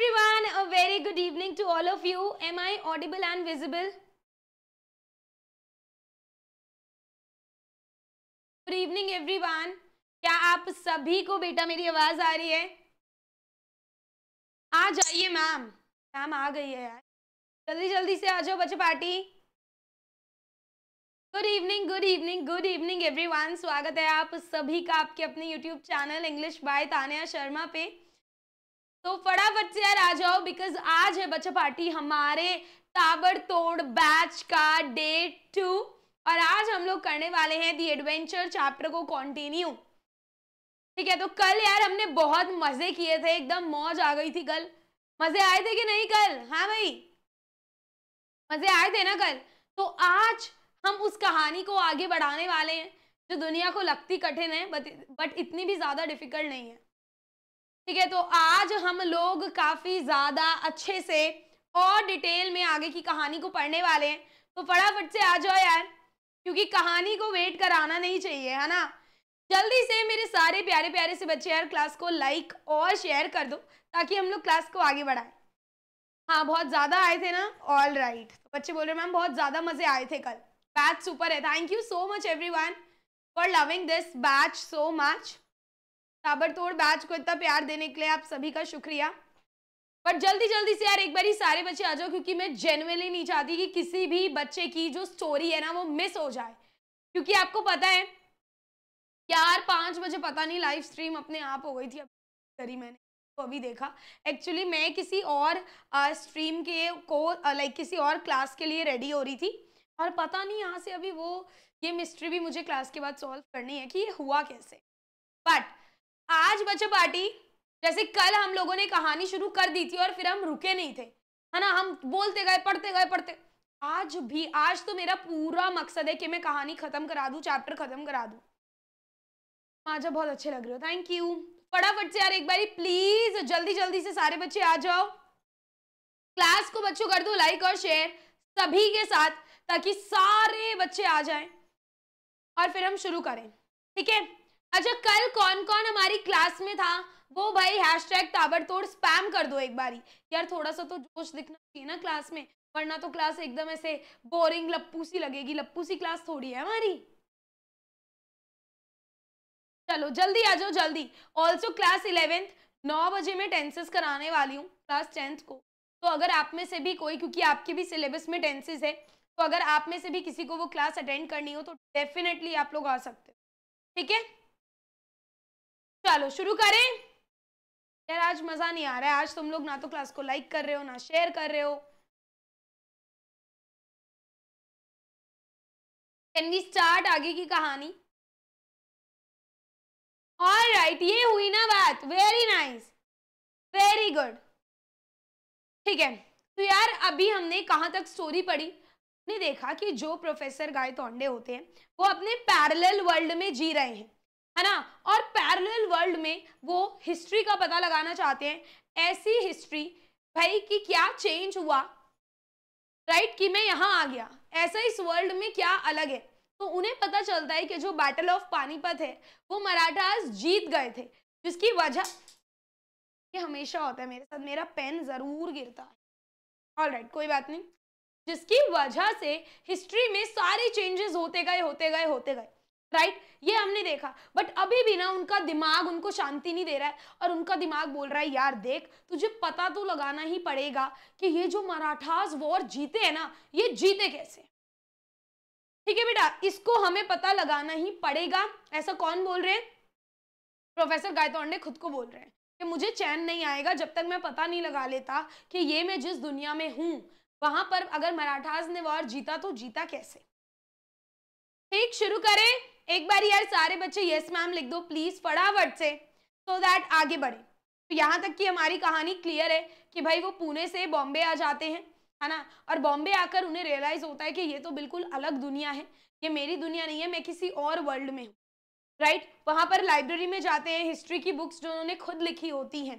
everyone a very good evening to all of you am i audible and visible good evening everyone क्या आप सभी को बेटा मेरी आवाज आ रही है आ जाइए मैम मैम आ गई है यार जल्दी जल्दी से आ जाओ बच्चे party good evening good evening good evening everyone स्वागत है आप सभी का आपके अपने YouTube channel English by Tania Sharma पे तो फटाफट से यार आ जाओ बिकॉज आज है बच्चा पार्टी हमारे ताबड़तोड़ बैच का डे टू और आज हम लोग करने वाले हैं दी एडवेंचर चैप्टर को कंटिन्यू ठीक है तो कल यार हमने बहुत मजे किए थे एकदम मौज आ गई थी कल मजे आए थे कि नहीं कल हाँ भाई मजे आए थे ना कल तो आज हम उस कहानी को आगे बढ़ाने वाले हैं जो दुनिया को लगती कठिन है बट बट इतनी भी ज्यादा डिफिकल्ट नहीं है ठीक है तो आज हम लोग काफी ज्यादा अच्छे से और डिटेल में आगे की कहानी को पढ़ने वाले हैं तो फटाफट से आ जाओ यार क्योंकि कहानी को वेट कराना नहीं चाहिए है ना जल्दी से मेरे सारे प्यारे प्यारे से बच्चे यार क्लास को लाइक और शेयर कर दो ताकि हम लोग क्लास को आगे बढ़ाएं हाँ बहुत ज़्यादा आए थे ना ऑल राइट right. तो बच्चे बोल रहे मैम बहुत ज़्यादा मज़े आए थे कल बैच सुपर है thank you so much everyone for loving this batch so much ताबड़तोड़ बैच को इतना प्यार देने के लिए आप सभी का शुक्रिया बट जल्दी जल्दी से यार एक बार ही सारे बच्चे आ जाओ क्योंकि मैं जेनवनली नहीं चाहती कि किसी भी बच्चे की जो स्टोरी है ना वो मिस हो जाए क्योंकि आपको पता है यार पाँच बजे पता नहीं लाइव स्ट्रीम अपने आप हो गई थी अब करी मैंने तो अभी देखा एक्चुअली मैं किसी और स्ट्रीम के को लाइक किसी और क्लास के लिए रेडी हो रही थी और पता नहीं यहाँ से अभी वो ये मिस्ट्री भी मुझे क्लास के बाद सॉल्व करनी है कि ये हुआ कैसे बट आज बच्चे पार्टी जैसे कल हम लोगों ने कहानी शुरू कर दी थी और फिर हम रुके नहीं थे है ना हम बोलते गए पढ़ते गए पढ़ते आज भी आज तो मेरा पूरा मकसद है कि मैं कहानी खत्म करा दू चैप्टर खत्म करा दू माजा बहुत अच्छे लग रहे हो थैंक यू फटाफट से यार एक बार प्लीज जल्दी जल्दी से सारे बच्चे आ जाओ क्लास को बच्चों कर दो लाइक और शेयर सभी के साथ ताकि सारे बच्चे आ जाएं और फिर हम शुरू करें ठीक है अच्छा कल कौन कौन हमारी क्लास में था वो भाई हैश टैग ताबड़तोड़ स्पैम कर दो एक बारी यार थोड़ा सा तो जोश दिखना चाहिए ना क्लास में वरना तो क्लास एकदम ऐसे बोरिंग लप्पू सी लगेगी लप्पू सी क्लास थोड़ी है हमारी चलो जल्दी आ जाओ जल्दी ऑल्सो क्लास इलेवेंथ नौ बजे में टेंसेस कराने वाली हूँ क्लास टेंथ को तो अगर आप में से भी कोई क्योंकि आपके भी सिलेबस में टेंसेस है तो अगर आप में से भी किसी को वो क्लास अटेंड करनी हो तो डेफिनेटली आप लोग आ सकते हो ठीक है चलो शुरू करें यार आज मजा नहीं आ रहा है आज तुम लोग ना तो क्लास को लाइक कर रहे हो ना शेयर कर रहे हो कैन वी स्टार्ट आगे की कहानी ऑल राइट ये हुई ना बात वेरी नाइस वेरी गुड ठीक है तो यार अभी हमने कहाँ तक स्टोरी पढ़ी ने देखा कि जो प्रोफेसर गाय तोंडे होते हैं वो अपने पैरेलल वर्ल्ड में जी रहे हैं है ना और पैरेलल वर्ल्ड में वो हिस्ट्री का पता लगाना चाहते हैं ऐसी हिस्ट्री भाई कि क्या चेंज हुआ राइट कि मैं यहाँ आ गया ऐसा इस वर्ल्ड में क्या अलग है तो उन्हें पता चलता है कि जो बैटल ऑफ पानीपत है वो मराठास जीत गए थे जिसकी वजह ये हमेशा होता है मेरे साथ मेरा पेन ज़रूर गिरता है ऑल राइट right, कोई बात नहीं जिसकी वजह से हिस्ट्री में सारे चेंजेस होते गए होते गए होते गए राइट right? ये हमने देखा बट अभी भी ना उनका दिमाग उनको शांति नहीं दे रहा है और उनका दिमाग बोल रहा है यार देख तुझे पता तो लगाना ही पड़ेगा कि ये जो मराठास वॉर जीते हैं ना ये जीते कैसे ठीक है बेटा इसको हमें पता लगाना ही पड़ेगा ऐसा कौन बोल रहे हैं प्रोफेसर गायतोंडे खुद को बोल रहे हैं कि मुझे चैन नहीं आएगा जब तक मैं पता नहीं लगा लेता कि ये मैं जिस दुनिया में हूं वहां पर अगर मराठास ने वॉर जीता तो जीता कैसे ठीक शुरू करें एक बार यार सारे बच्चे यस मैम लिख दो प्लीज फटाफट से सो so दैट आगे बढ़े तो यहाँ तक की हमारी कहानी क्लियर है कि भाई वो पुणे से बॉम्बे आ जाते हैं है ना और बॉम्बे आकर उन्हें रियलाइज होता है कि ये तो बिल्कुल अलग दुनिया है ये मेरी दुनिया नहीं है मैं किसी और वर्ल्ड में हूँ राइट right? वहाँ पर लाइब्रेरी में जाते हैं हिस्ट्री की बुक्स जो उन्होंने खुद लिखी होती हैं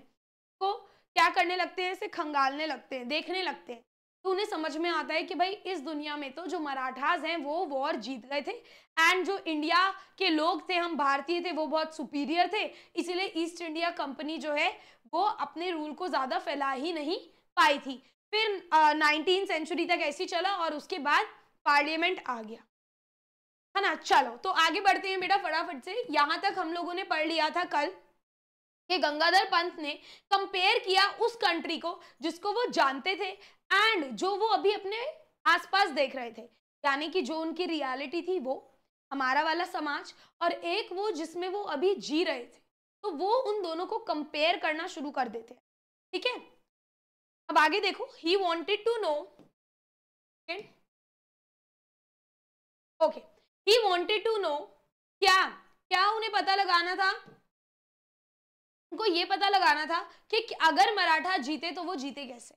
को तो क्या करने लगते हैं इसे खंगालने लगते हैं देखने लगते हैं तो उन्हें समझ में आता है कि भाई इस दुनिया में तो जो मराठाज हैं वो वॉर जीत गए थे एंड जो इंडिया के लोग थे हम भारतीय थे वो बहुत सुपीरियर थे इसीलिए ईस्ट इंडिया कंपनी जो है वो अपने रूल को ज़्यादा फैला ही नहीं पाई थी फिर नाइनटीन सेंचुरी तक ऐसी चला और उसके बाद पार्लियामेंट आ गया है ना चलो तो आगे बढ़ते हैं बेटा फटाफट से यहाँ तक हम लोगों ने पढ़ लिया था कल कि गंगाधर पंत ने कंपेयर किया उस कंट्री को जिसको वो जानते थे एंड जो वो अभी अपने आसपास देख रहे थे यानी कि जो उनकी रियलिटी थी वो हमारा वाला समाज और एक वो जिसमें वो अभी जी रहे थे तो वो उन दोनों को कंपेयर करना शुरू कर देते हैं ठीक है अब आगे देखो he wanted to know okay he wanted to know क्या क्या उन्हें पता लगाना था उनको ये पता लगाना था कि अगर मराठा जीते तो वो जीते कैसे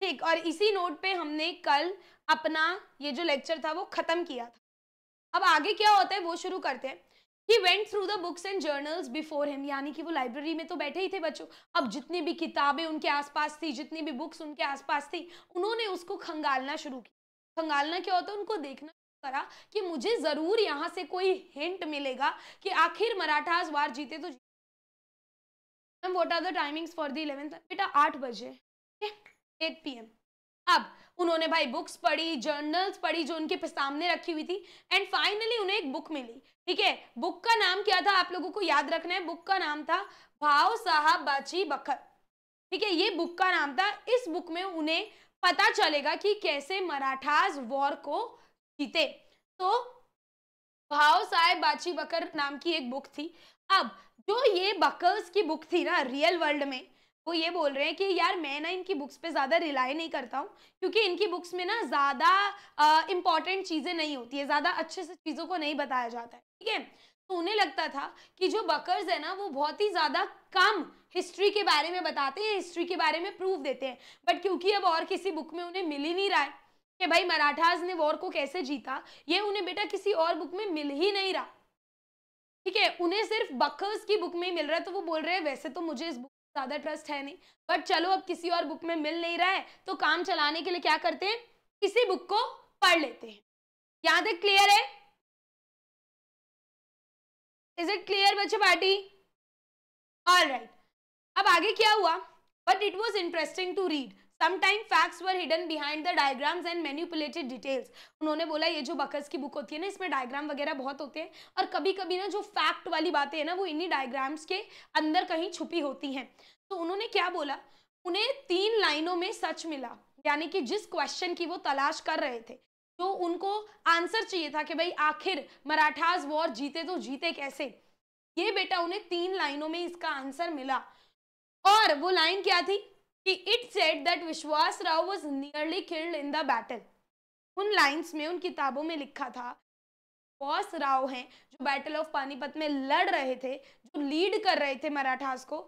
ठीक और इसी नोट पे हमने कल अपना ये जो लेक्चर था वो खत्म किया था अब आगे क्या होता है वो शुरू करते हैं he went through the books and journals before him यानी कि वो लाइब्रेरी में तो बैठे ही थे बच्चों अब जितनी भी किताबें उनके आसपास थी जितनी भी बुक्स उनके आसपास थी उन्होंने उसको खंगालना शुरू किया खंगालना क्या होता है उनको देखना करा कि मुझे ज़रूर यहाँ से कोई हिंट मिलेगा कि आखिर मराठास वार जीते तो जीते ma'am what are the timings for the eleventh बेटा आठ बजे एट पी एम अब उन्होंने भाई बुक्स पढ़ी जर्नल्स पढ़ी जो उनके सामने रखी हुई थी एंड फाइनली उन्हें एक बुक मिली ठीक है बुक का नाम क्या था आप लोगों को याद रखना है बुक का नाम था भाव साहब बाची बखर ठीक है ये बुक का नाम था इस बुक में उन्हें पता चलेगा कि कैसे मराठास वॉर को जीते तो भाव साहेब बाची बकर नाम की एक बुक थी अब जो ये बकर्स की बुक थी ना रियल वर्ल्ड में वो ये बोल रहे हैं कि यार मैं ना इनकी बुक्स पे ज़्यादा रिलाई नहीं करता हूँ क्योंकि इनकी बुक्स में ना ज़्यादा इंपॉर्टेंट चीज़ें नहीं होती है ज़्यादा अच्छे से चीज़ों को नहीं बताया जाता है ठीक है तो उन्हें लगता था कि जो बकर्स है ना वो बहुत ही ज़्यादा कम हिस्ट्री के बारे में बताते हैं हिस्ट्री के बारे में प्रूफ देते हैं बट क्योंकि अब और किसी बुक में उन्हें मिल ही नहीं रहा है कि भाई मराठाज ने वॉर को कैसे जीता ये उन्हें बेटा किसी और बुक में मिल ही नहीं रहा ठीक है उन्हें सिर्फ बकर्स की बुक में ही मिल रहा है तो वो बोल रहे हैं वैसे तो मुझे इस बुक ज़्यादा ट्रस्ट है नहीं बट चलो अब किसी और बुक में मिल नहीं रहा है तो काम चलाने के लिए क्या करते हैं किसी बुक को पढ़ लेते हैं यहां तक क्लियर है इज इट क्लियर बच्चे पार्टी ऑल राइट अब आगे क्या हुआ but it was interesting to read sometime facts were hidden behind the diagrams and manipulated details उन्होंने बोला ये जो बकस की बुक होती है ना इसमें डायग्राम वगैरह बहुत होते हैं और कभी कभी ना जो फैक्ट वाली बातें हैं ना वो इन्हीं डायग्राम्स के अंदर कहीं छुपी होती हैं तो उन्होंने क्या बोला उन्हें तीन लाइनों में सच मिला यानी कि जिस क्वेश्चन की वो तलाश कर रहे थे तो उनको आंसर चाहिए था कि भाई आखिर मराठास वॉर जीते तो जीते कैसे ये बेटा उन्हें तीन लाइनों में इसका आंसर मिला और वो लाइन क्या थी it said that Vishwas Rao was nearly killed in the battle उन लाइन्स में उन किताबों में लिखा था विश्वास राव हैं जो बैटल ऑफ पानीपत में लड़ रहे थे जो लीड कर रहे थे मराठास को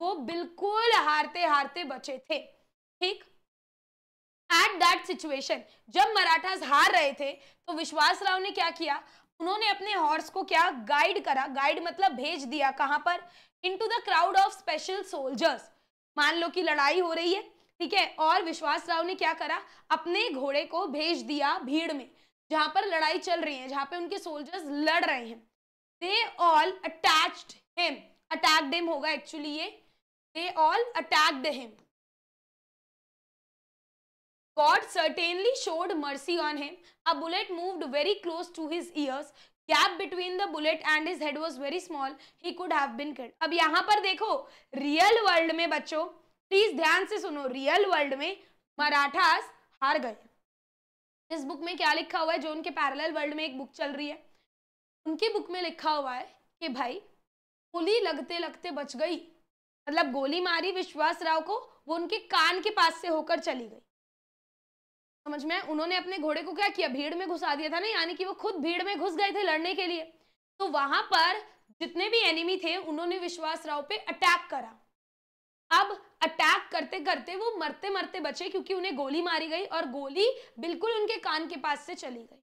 वो बिल्कुल हारते हारते बचे थे ठीक एट दैट सिचुएशन जब मराठास हार रहे थे तो विश्वास राव ने क्या किया उन्होंने अपने हॉर्स को क्या गाइड करा गाइड मतलब भेज दिया कहां पर into the crowd of special soldiers मान लो कि लड़ाई हो रही है ठीक है और विश्वास राव ने क्या करा अपने घोड़े को भेज दिया भीड़ में जहां पर लड़ाई चल रही है जहां पे उनके सोल्जर्स लड़ रहे हैं they all attach him attack them होगा एक्चुअली ये they all attacked him God certainly showed mercy on him. A bullet moved very close to his ears. Gap between the bullet and his head was very small he could have been killed अब यहाँ पर देखो real world में बच्चों please ध्यान से सुनो real world में मराठास हार गए इस बुक में क्या लिखा हुआ है जो उनके पैरेलल वर्ल्ड में एक बुक चल रही है उनकी बुक में लिखा हुआ है कि भाई गोली लगते लगते बच गई मतलब गोली मारी विश्वास राव को वो उनके कान के पास से होकर चली गई समझ में उन्होंने अपने घोड़े को क्या किया भीड़ में घुसा दिया था ना यानी कि वो खुद भीड़ में घुस गए थे लड़ने के लिए तो वहां पर जितने भी एनिमी थे उन्होंने विश्वास राव पे अटैक करा अब अटैक करते करते वो मरते मरते बचे क्योंकि उन्हें गोली मारी गई और गोली बिल्कुल उनके कान के पास से चली गई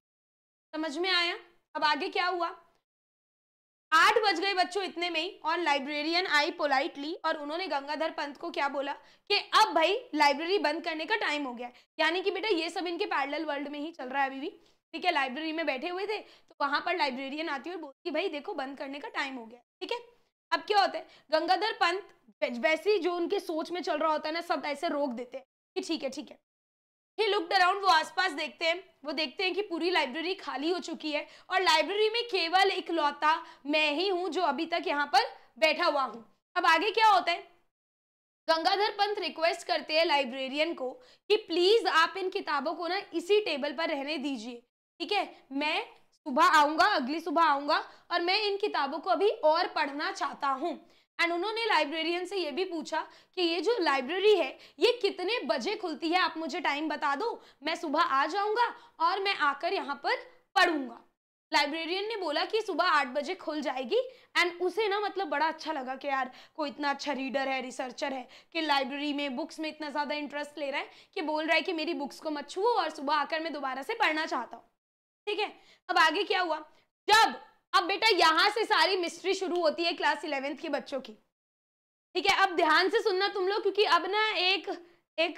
समझ में आया अब आगे क्या हुआ आठ बज गए बच्चों इतने में ही और लाइब्रेरियन आई पोलाइटली और उन्होंने गंगाधर पंत को क्या बोला कि अब भाई लाइब्रेरी बंद करने का टाइम हो गया है यानी कि बेटा ये सब इनके पैरल वर्ल्ड में ही चल रहा है अभी भी ठीक है लाइब्रेरी में बैठे हुए थे तो वहां पर लाइब्रेरियन आती है और बोलती भाई देखो बंद करने का टाइम हो गया ठीक है अब क्या होता है गंगाधर पंत वैसे जो उनके सोच में चल रहा होता है ना सब ऐसे रोक देते हैं कि ठीक है ठीक है ही लुक्ड अराउंड वो आसपास देखते हैं वो देखते हैं कि पूरी लाइब्रेरी खाली हो चुकी है और लाइब्रेरी में केवल एक लौता मैं ही हूँ जो अभी तक यहाँ पर बैठा हुआ हूँ अब आगे क्या होता है गंगाधर पंत रिक्वेस्ट करते हैं लाइब्रेरियन को कि प्लीज़ आप इन किताबों को ना इसी टेबल पर रहने दीजिए ठीक है मैं सुबह आऊँगा अगली सुबह आऊँगा और मैं इन किताबों को अभी और पढ़ना चाहता हूँ एंड उन्होंने लाइब्रेरियन से ये भी पूछा कि ये जो लाइब्रेरी है ये कितने बजे खुलती है आप मुझे टाइम बता दो मैं सुबह आ जाऊंगा और मैं आकर यहाँ पर पढ़ूंगा लाइब्रेरियन ने बोला कि सुबह आठ बजे खुल जाएगी एंड उसे ना मतलब बड़ा अच्छा लगा कि यार कोई इतना अच्छा रीडर है रिसर्चर है कि लाइब्रेरी में बुक्स में इतना ज़्यादा इंटरेस्ट ले रहा है कि बोल रहा है कि मेरी बुक्स को मत छुओ और सुबह आकर मैं दोबारा से पढ़ना चाहता हूँ ठीक है अब आगे क्या हुआ जब अब बेटा यहाँ से सारी मिस्ट्री शुरू होती है क्लास इलेवेंथ के बच्चों की ठीक है अब ध्यान से सुनना तुम लोग क्योंकि अब ना एक एक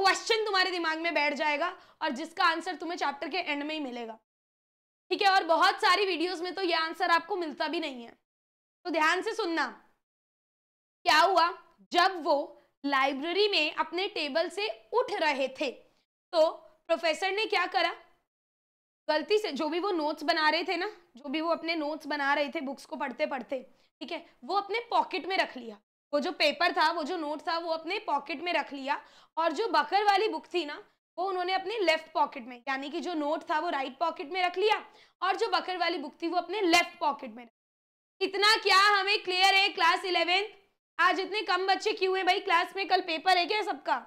क्वेश्चन तुम्हारे दिमाग में बैठ जाएगा और जिसका आंसर तुम्हें चैप्टर के एंड में ही मिलेगा ठीक है और बहुत सारी वीडियोस में तो ये आंसर आपको मिलता भी नहीं है तो ध्यान से सुनना क्या हुआ जब वो लाइब्रेरी में अपने टेबल से उठ रहे थे तो प्रोफेसर ने क्या करा गलती से जो भी वो नोट्स बना रहे थे ना जो भी वो अपने नोट्स बना रहे थे बुक्स को पढ़ते पढ़ते ठीक है वो अपने पॉकेट में रख लिया वो जो पेपर था वो जो नोट था वो अपने पॉकेट में रख लिया और जो बकर वाली बुक थी ना वो उन्होंने अपने लेफ्ट पॉकेट में यानी कि जो नोट था वो राइट पॉकेट में रख लिया और जो बकर वाली बुक थी वो अपने लेफ्ट पॉकेट में इतना क्या हमें क्लियर है क्लास इलेवेंथ आज इतने कम बच्चे क्यों हैं भाई क्लास में कल पेपर है क्या सबका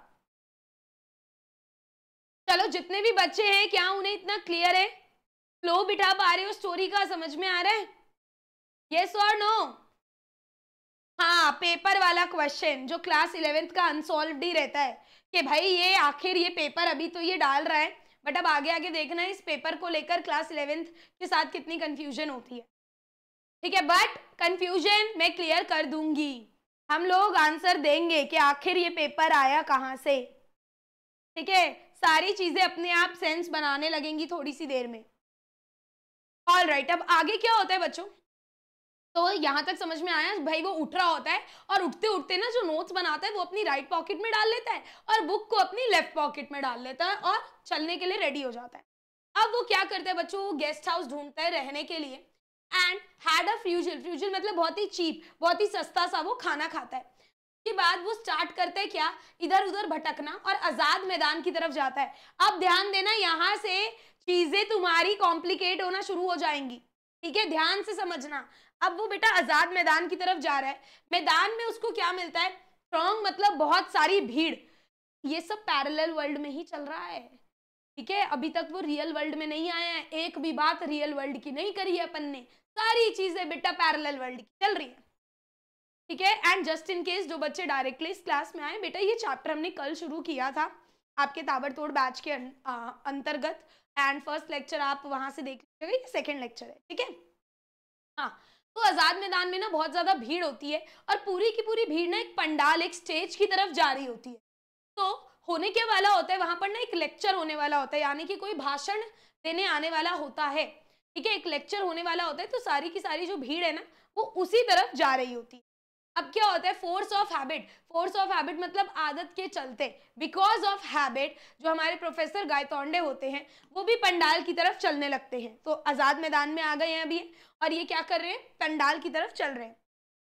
चलो जितने भी बच्चे हैं क्या उन्हें इतना क्लियर है फ्लो बिठा पा रहे हो स्टोरी का समझ में आ रहा है यस और नो हाँ पेपर वाला क्वेश्चन जो क्लास इलेवेंथ का अनसोल्व ही रहता है कि भाई ये आखिर ये पेपर अभी तो ये डाल रहा है बट अब आगे आगे देखना है इस पेपर को लेकर क्लास इलेवेंथ के साथ कितनी कंफ्यूजन होती है ठीक है बट कंफ्यूजन मैं क्लियर कर दूंगी हम लोग आंसर देंगे कि आखिर ये पेपर आया कहाँ से ठीक है सारी चीजें अपने आप सेंस बनाने लगेंगी थोड़ी सी देर में ऑल राइट right, अब आगे क्या होता है बच्चों तो यहाँ तक समझ में आया भाई वो उठ रहा होता है और उठते उठते ना जो नोट्स बनाता है वो अपनी राइट पॉकेट में डाल लेता है और बुक को अपनी लेफ्ट पॉकेट में डाल लेता है और चलने के लिए रेडी हो जाता है अब वो क्या करता है बच्चों वो गेस्ट हाउस ढूंढता है रहने के लिए एंड हैड अ फ्यूजल फ्यूजल मतलब बहुत ही चीप बहुत ही सस्ता सा वो खाना खाता है के बाद वो स्टार्ट करते क्या इधर उधर भटकना और आजाद मैदान की तरफ जाता है अब ध्यान देना यहाँ से चीजें तुम्हारी कॉम्प्लिकेट होना शुरू हो जाएंगी ठीक है ध्यान से समझना अब वो बेटा आजाद मैदान की तरफ जा रहा है मैदान में उसको क्या मिलता है स्ट्रॉन्ग मतलब बहुत सारी भीड़ ये सब पैरेलल वर्ल्ड में ही चल रहा है ठीक है अभी तक वो रियल वर्ल्ड में नहीं आया है एक भी बात रियल वर्ल्ड की नहीं करी है अपन ने सारी चीजें बेटा पैरेलल वर्ल्ड की चल रही है ठीक है एंड जस्ट इन केस जो बच्चे डायरेक्टली इस क्लास में आए बेटा ये चैप्टर हमने कल शुरू किया था आपके ताबड़तोड़ बैच के अं-, अंतर्गत एंड फर्स्ट लेक्चर आप वहां से देख लीजिएगा ये सेकेंड लेक्चर है ठीक है हाँ तो आज़ाद मैदान में ना बहुत ज़्यादा भीड़ होती है और पूरी की पूरी भीड़ ना एक पंडाल एक स्टेज की तरफ जा रही होती है तो होने के वाला होता है वहां पर ना एक लेक्चर होने वाला होता है यानी कि कोई भाषण देने आने वाला होता है ठीक है एक लेक्चर होने वाला होता है तो सारी की सारी जो भीड़ है ना वो उसी तरफ जा रही होती है अब क्या होता है force of habit force of habit मतलब आदत के चलते बिकॉज ऑफ हैबिट जो हमारे प्रोफेसर गायतोंडे होते हैं वो भी पंडाल की तरफ चलने लगते हैं तो आज़ाद मैदान में आ गए हैं अभी और ये क्या कर रहे हैं पंडाल की तरफ चल रहे हैं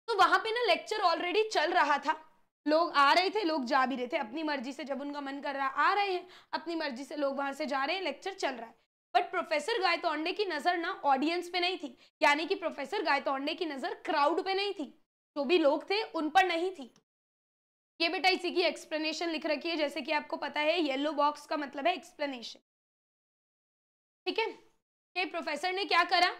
तो वहाँ पे ना लेक्चर ऑलरेडी चल रहा था लोग आ रहे थे लोग जा भी रहे थे अपनी मर्जी से जब उनका मन कर रहा आ रहे हैं अपनी मर्जी से लोग वहाँ से जा रहे हैं लेक्चर चल रहा है बट प्रोफेसर गायतोंडे की नज़र ना ऑडियंस पे नहीं थी यानी कि प्रोफेसर गायतोंडे की नज़र क्राउड पे नहीं थी जो भी लोग थे उन पर नहीं थी ये बेटा इसी की एक्सप्लेनेशन लिख रखी है जैसे कि आपको पता है येलो बॉक्स का मतलब है एक्सप्लेनेशन ठीक है ये प्रोफेसर ने क्या करा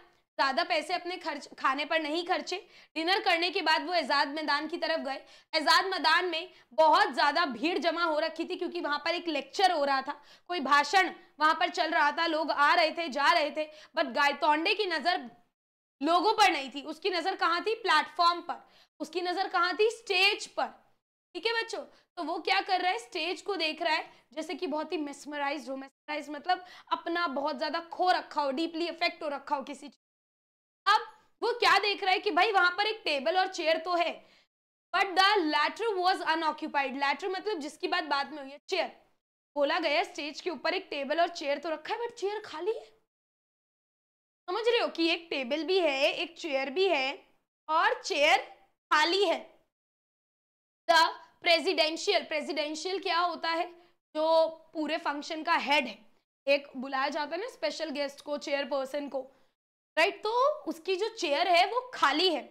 ज़्यादा पैसे अपने खर्च खाने पर नहीं खर्चे डिनर करने के बाद वो एजाद मैदान की तरफ गए एजाद मैदान में बहुत ज़्यादा भीड़ जमा हो रखी थी क्योंकि वहां पर एक लेक्चर हो रहा था कोई भाषण वहां पर चल रहा था लोग आ रहे थे जा रहे थे बट गायतोंडे की नज़र लोगों पर नहीं थी उसकी नजर कहाँ थी प्लेटफॉर्म पर उसकी नजर कहाँ थी स्टेज पर ठीक है बच्चों तो वो क्या कर रहा है स्टेज को देख रहा है जैसे कि बहुत ही मिसमराइज हो मिसमराइज मतलब अपना बहुत ज्यादा खो रखा हो डीपली इफेक्ट हो रखा हो किसी चीज अब वो क्या देख रहा है कि भाई वहां पर एक टेबल और चेयर तो है but the latter was unoccupied latter मतलब जिसकी बात बाद में हुई है चेयर बोला गया स्टेज के ऊपर एक टेबल और चेयर तो रखा है बट चेयर खाली है समझ रहे हो कि एक टेबल भी है एक चेयर भी है और चेयर खाली है द प्रेजिडेंशियल प्रेजिडेंशियल क्या होता है जो पूरे फंक्शन का हेड है एक बुलाया जाता है ना स्पेशल गेस्ट को चेयर पर्सन को राइट तो उसकी जो चेयर है वो खाली है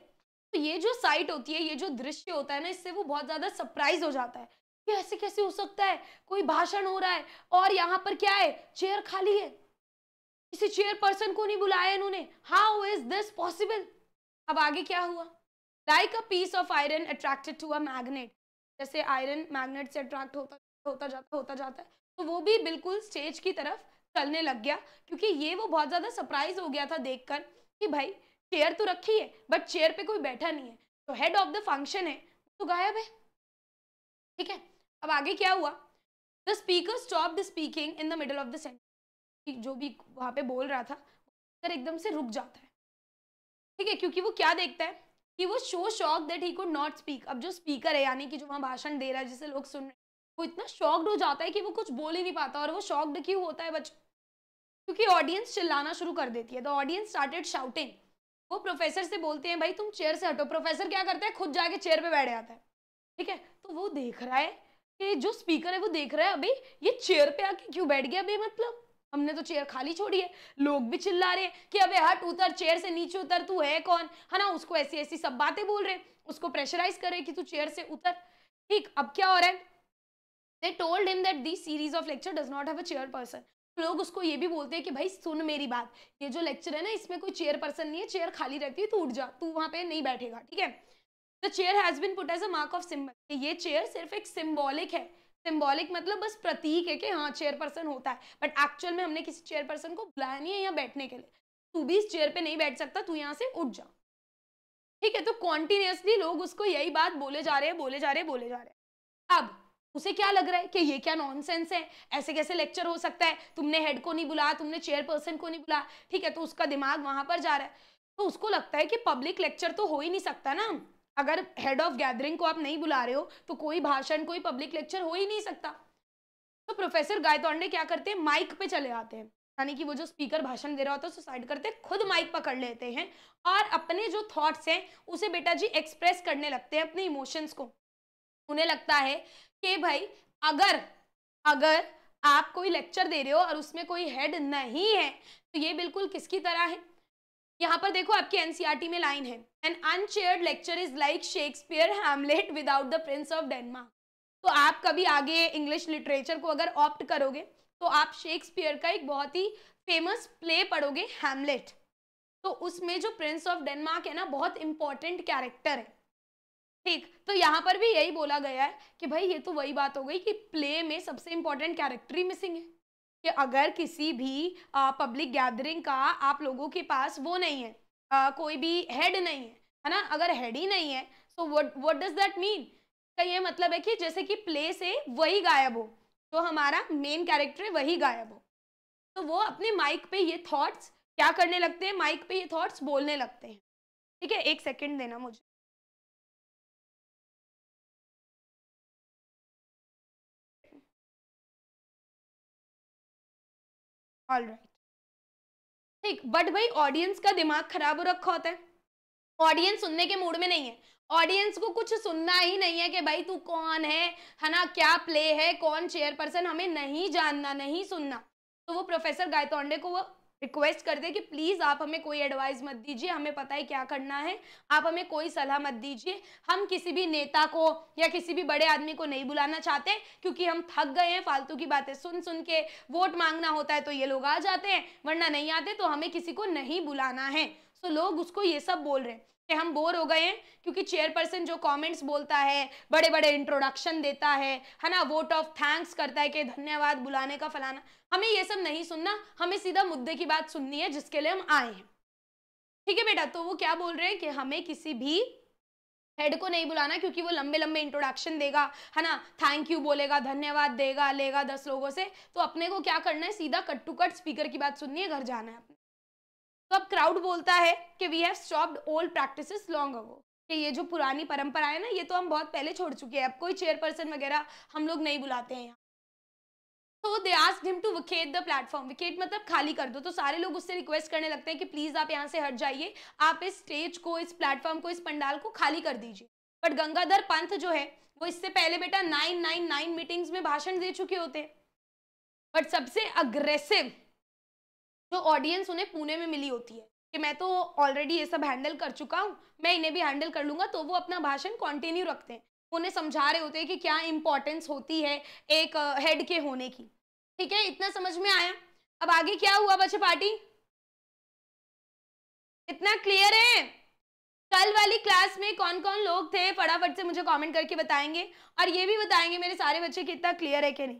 तो ये जो साइट होती है ये जो दृश्य होता है ना इससे वो बहुत ज्यादा सरप्राइज हो जाता है कि ऐसे कैसे हो सकता है कोई भाषण हो रहा है और यहाँ पर क्या है चेयर खाली है किसी चेयरपर्सन को नहीं बुलाया इन्होंने हाउ इज दिस पॉसिबल अब आगे क्या हुआ like a piece of iron attracted to a magnet जैसे आयरन मैग्नेट से अट्रैक्ट होता होता जाता होता जाता है तो वो भी बिल्कुल स्टेज की तरफ चलने लग गया क्योंकि ये वो बहुत ज़्यादा सरप्राइज हो गया था देखकर कि भाई चेयर तो रखी है बट चेयर पे कोई बैठा नहीं है तो हेड ऑफ द फंक्शन है तो गायब है ठीक है अब आगे क्या हुआ the speaker stop the speaking in the middle of the sentence जो भी वहाँ पे बोल रहा था सर एकदम से रुक जाता है ठीक है क्योंकि वो क्या देखता है कि वो शो शॉक दैट ही को नॉट स्पीक अब जो स्पीकर है यानी कि जो वहाँ भाषण दे रहा है जिसे लोग सुन रहे हैं वो इतना शॉक्ड हो जाता है कि वो कुछ बोल ही नहीं पाता और वो शॉक्ड क्यों होता है बच्चों क्योंकि ऑडियंस चिल्लाना शुरू कर देती है द ऑडियंस स्टार्टेड शाउटिंग वो प्रोफेसर से बोलते हैं भाई तुम चेयर से हटो प्रोफेसर क्या करता है खुद जाके चेयर पे बैठ जाता है ठीक है तो वो देख रहा है कि जो स्पीकर है वो देख रहा है अभी ये चेयर पे आके क्यों बैठ गया अभी मतलब हमने तो चेयर खाली छोड़ी है लोग भी चिल्ला रहे कि अबे हट उतर चेयर से नीचे उतर तू है कौन है ना उसको ऐसी ऐसी सब बातें बोल रहे उसको प्रेशराइज कर रहे कि तू चेयर से उतर ठीक अब क्या हो रहा है they told him that this series of lecture does not have a chairperson लोग उसको ये भी बोलते हैं कि भाई सुन मेरी बात ये जो लेक्चर है ना इसमें कोई चेयर पर्सन नहीं है चेयर खाली रहती है तू उठ जा तू वहाँ पे नहीं बैठेगा ठीक है the chair has been put as a mark of symbol ये चेयर सिर्फ एक सिम्बॉलिक है सिंबॉलिक मतलब बस प्रतीक है कि हाँ चेयरपर्सन होता है बट एक्चुअल में हमने किसी चेयरपर्सन को बुलाया नहीं है यहाँ बैठने के लिए तू भी इस चेयर पे नहीं बैठ सकता तू यहाँ से उठ जा ठीक है तो कॉन्टिन्यूसली लोग उसको यही बात बोले जा रहे हैं बोले जा रहे हैं बोले जा रहे हैं अब उसे क्या लग रहा है कि ये क्या नॉनसेंस है ऐसे कैसे लेक्चर हो सकता है तुमने हेड को नहीं बुलाया तुमने चेयरपर्सन को नहीं बुलाया ठीक है तो उसका दिमाग वहां पर जा रहा है तो उसको लगता है कि पब्लिक लेक्चर तो हो ही नहीं सकता ना अगर हेड ऑफ गैदरिंग को आप नहीं बुला रहे हो तो कोई भाषण कोई पब्लिक लेक्चर हो ही नहीं सकता तो प्रोफेसर गायतोंडे क्या करते हैं माइक पे चले आते हैं यानी कि वो जो स्पीकर भाषण दे रहा होता है सुसाइड करते खुद माइक पकड़ लेते हैं और अपने जो थॉट्स हैं उसे बेटा जी एक्सप्रेस करने लगते हैं अपने इमोशंस को उन्हें लगता है कि भाई अगर अगर आप कोई लेक्चर दे रहे हो और उसमें कोई हेड नहीं है तो ये बिल्कुल किसकी तरह है यहाँ पर देखो आपकी एनसीईआरटी e में लाइन है an unchaired lecture is like Shakespeare Hamlet without the prince of Denmark तो आप कभी आगे इंग्लिश लिटरेचर को अगर ऑप्ट करोगे तो आप शेक्सपियर का एक बहुत ही फेमस प्ले पढ़ोगे हैमलेट तो उसमें जो प्रिंस ऑफ डेनमार्क है ना बहुत इंपॉर्टेंट कैरेक्टर है ठीक तो यहाँ पर भी यही बोला गया है कि भाई ये तो वही बात हो गई कि प्ले में सबसे इंपॉर्टेंट कैरेक्टर ही मिसिंग है कि अगर किसी भी पब्लिक गैदरिंग का आप लोगों के पास वो नहीं है आ, कोई भी हेड नहीं है है ना अगर हेड ही नहीं है so what what does that mean का ये मतलब है कि जैसे कि प्ले से वही गायब हो तो हमारा मेन कैरेक्टर है वही गायब हो तो वो अपने माइक पे ये थॉट्स क्या करने लगते हैं माइक पे ये थॉट्स बोलने लगते हैं ठीक है एक सेकेंड देना मुझे ऑल राइट ठीक बट भाई ऑडियंस का दिमाग खराब हो रखा होता है ऑडियंस सुनने के मूड में नहीं है ऑडियंस को कुछ सुनना ही नहीं है कि भाई तू कौन है है ना क्या प्ले है कौन चेयर पर्सन हमें नहीं जानना नहीं सुनना तो वो प्रोफेसर गायतोंडे को वो रिक्वेस्ट कर दे कि प्लीज़ आप हमें कोई एडवाइस मत दीजिए हमें पता है क्या करना है आप हमें कोई सलाह मत दीजिए हम किसी भी नेता को या किसी भी बड़े आदमी को नहीं बुलाना चाहते क्योंकि हम थक गए हैं फालतू की बातें सुन सुन के वोट मांगना होता है तो ये लोग आ जाते हैं वरना नहीं आते तो हमें किसी को नहीं बुलाना है सो लोग उसको ये सब बोल रहे हैं हम बोर हो गए हैं क्योंकि चेयरपर्सन जो कमेंट्स बोलता है बड़े बड़े इंट्रोडक्शन देता है है ना वोट ऑफ थैंक्स करता है कि धन्यवाद बुलाने का फलाना हमें ये सब नहीं सुनना हमें सीधा मुद्दे की बात सुननी है जिसके लिए हम आए हैं ठीक है बेटा तो वो क्या बोल रहे हैं कि हमें किसी भी हेड को नहीं बुलाना क्योंकि वो लंबे लंबे इंट्रोडक्शन देगा है ना थैंक यू बोलेगा धन्यवाद देगा लेगा दस लोगों से तो अपने को क्या करना है सीधा कट टू कट स्पीकर की बात सुननी है घर जाना है अपने तो अब क्राउड बोलता है कि we have stopped old practice long ago कि ये जो पुरानी परंपरा है ना ये तो हम बहुत पहले छोड़ चुके हैं अब कोई चेयरपर्सन वगैरह हम लोग नहीं बुलाते हैं तो they ask him to vacate the platform vacate मतलब खाली कर दो तो सारे लोग उससे रिक्वेस्ट करने लगते हैं कि प्लीज़ आप यहाँ से हट जाइए आप इस स्टेज को इस प्लेटफॉर्म को इस पंडाल को खाली कर दीजिए बट गंगाधर पंथ जो है वो इससे पहले बेटा नाइन नाइन नाइन मीटिंग्स में भाषण दे चुके होते हैं बट सबसे अग्रेसिव जो ऑडियंस उन्हें पुणे में मिली होती है कि मैं तो ऑलरेडी ये सब हैंडल कर चुका हूँ मैं इन्हें भी हैंडल कर लूँगा तो वो अपना भाषण कंटिन्यू रखते हैं उन्हें समझा रहे होते हैं कि क्या इंपॉर्टेंस होती है एक हेड के होने की ठीक है इतना समझ में आया अब आगे क्या हुआ बच्चे पार्टी इतना क्लियर है कल वाली क्लास में कौन कौन लोग थे फटाफट से मुझे कमेंट करके बताएंगे और ये भी बताएंगे मेरे सारे बच्चे कितना क्लियर है कि नहीं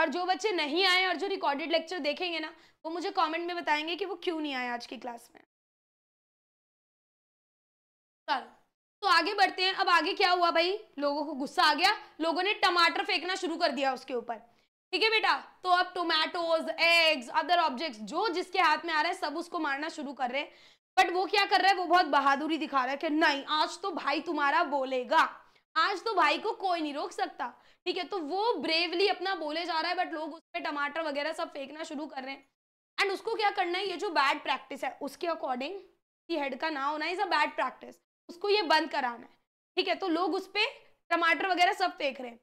और जो बच्चे नहीं आए और जो रिकॉर्डेड लेक्चर देखेंगे ना वो मुझे कमेंट में बताएंगे कि वो क्यों नहीं आए आज की क्लास में चलो तो आगे बढ़ते हैं अब आगे क्या हुआ भाई लोगों को गुस्सा आ गया लोगों ने टमाटर फेंकना शुरू कर दिया उसके ऊपर ठीक है बेटा तो अब टोमेटोज एग्स अदर ऑब्जेक्ट जो जिसके हाथ में आ रहा है सब उसको मारना शुरू कर रहे हैं बट वो क्या कर रहा है वो बहुत बहादुरी दिखा रहा है कि नहीं आज तो भाई तुम्हारा बोलेगा आज तो भाई को कोई नहीं रोक सकता ठीक है तो वो ब्रेवली अपना बोले जा रहा है बट लोग उस पर टमाटर वगैरह सब फेंकना शुरू कर रहे हैं एंड उसको क्या करना है ये जो बैड प्रैक्टिस है उसके अकॉर्डिंग कि हेड का ना होना इज अ बैड प्रैक्टिस उसको ये बंद कराना है ठीक है तो लोग उस पर टमाटर वगैरह सब फेंक रहे हैं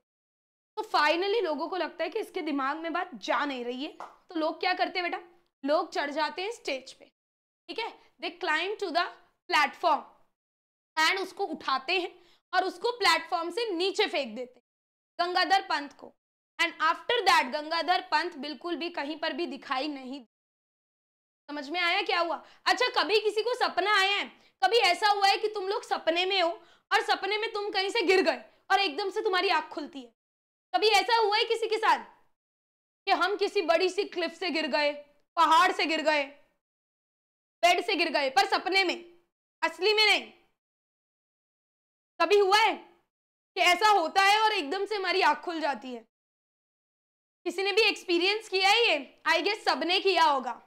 तो फाइनली लोगों को लगता है कि इसके दिमाग में बात जा नहीं रही है तो लोग क्या करते हैं बेटा लोग चढ़ जाते हैं स्टेज पे ठीक है they climb to the platform and उसको उठाते हैं और उसको प्लेटफॉर्म से नीचे फेंक देते हैं गंगाधर पंत को and after that Gangadhar Pant बिल्कुल भी कहीं पर भी दिखाई नहीं समझ में आया क्या हुआ अच्छा कभी किसी को सपना आया है कभी ऐसा हुआ है कि तुम लोग सपने में हो और सपने में तुम कहीं से गिर गए और एकदम से तुम्हारी आंख खुलती है कभी ऐसा हुआ है किसी के साथ कि हम किसी बड़ी सी क्लिफ से गिर गए पहाड़ से गिर गए बेड से गिर गए पर सपने में असली में नहीं कभी हुआ है कि ऐसा होता है और एकदम से हमारी आंख खुल जाती है किसी ने भी एक्सपीरियंस किया है ये आई गेस सबने किया होगा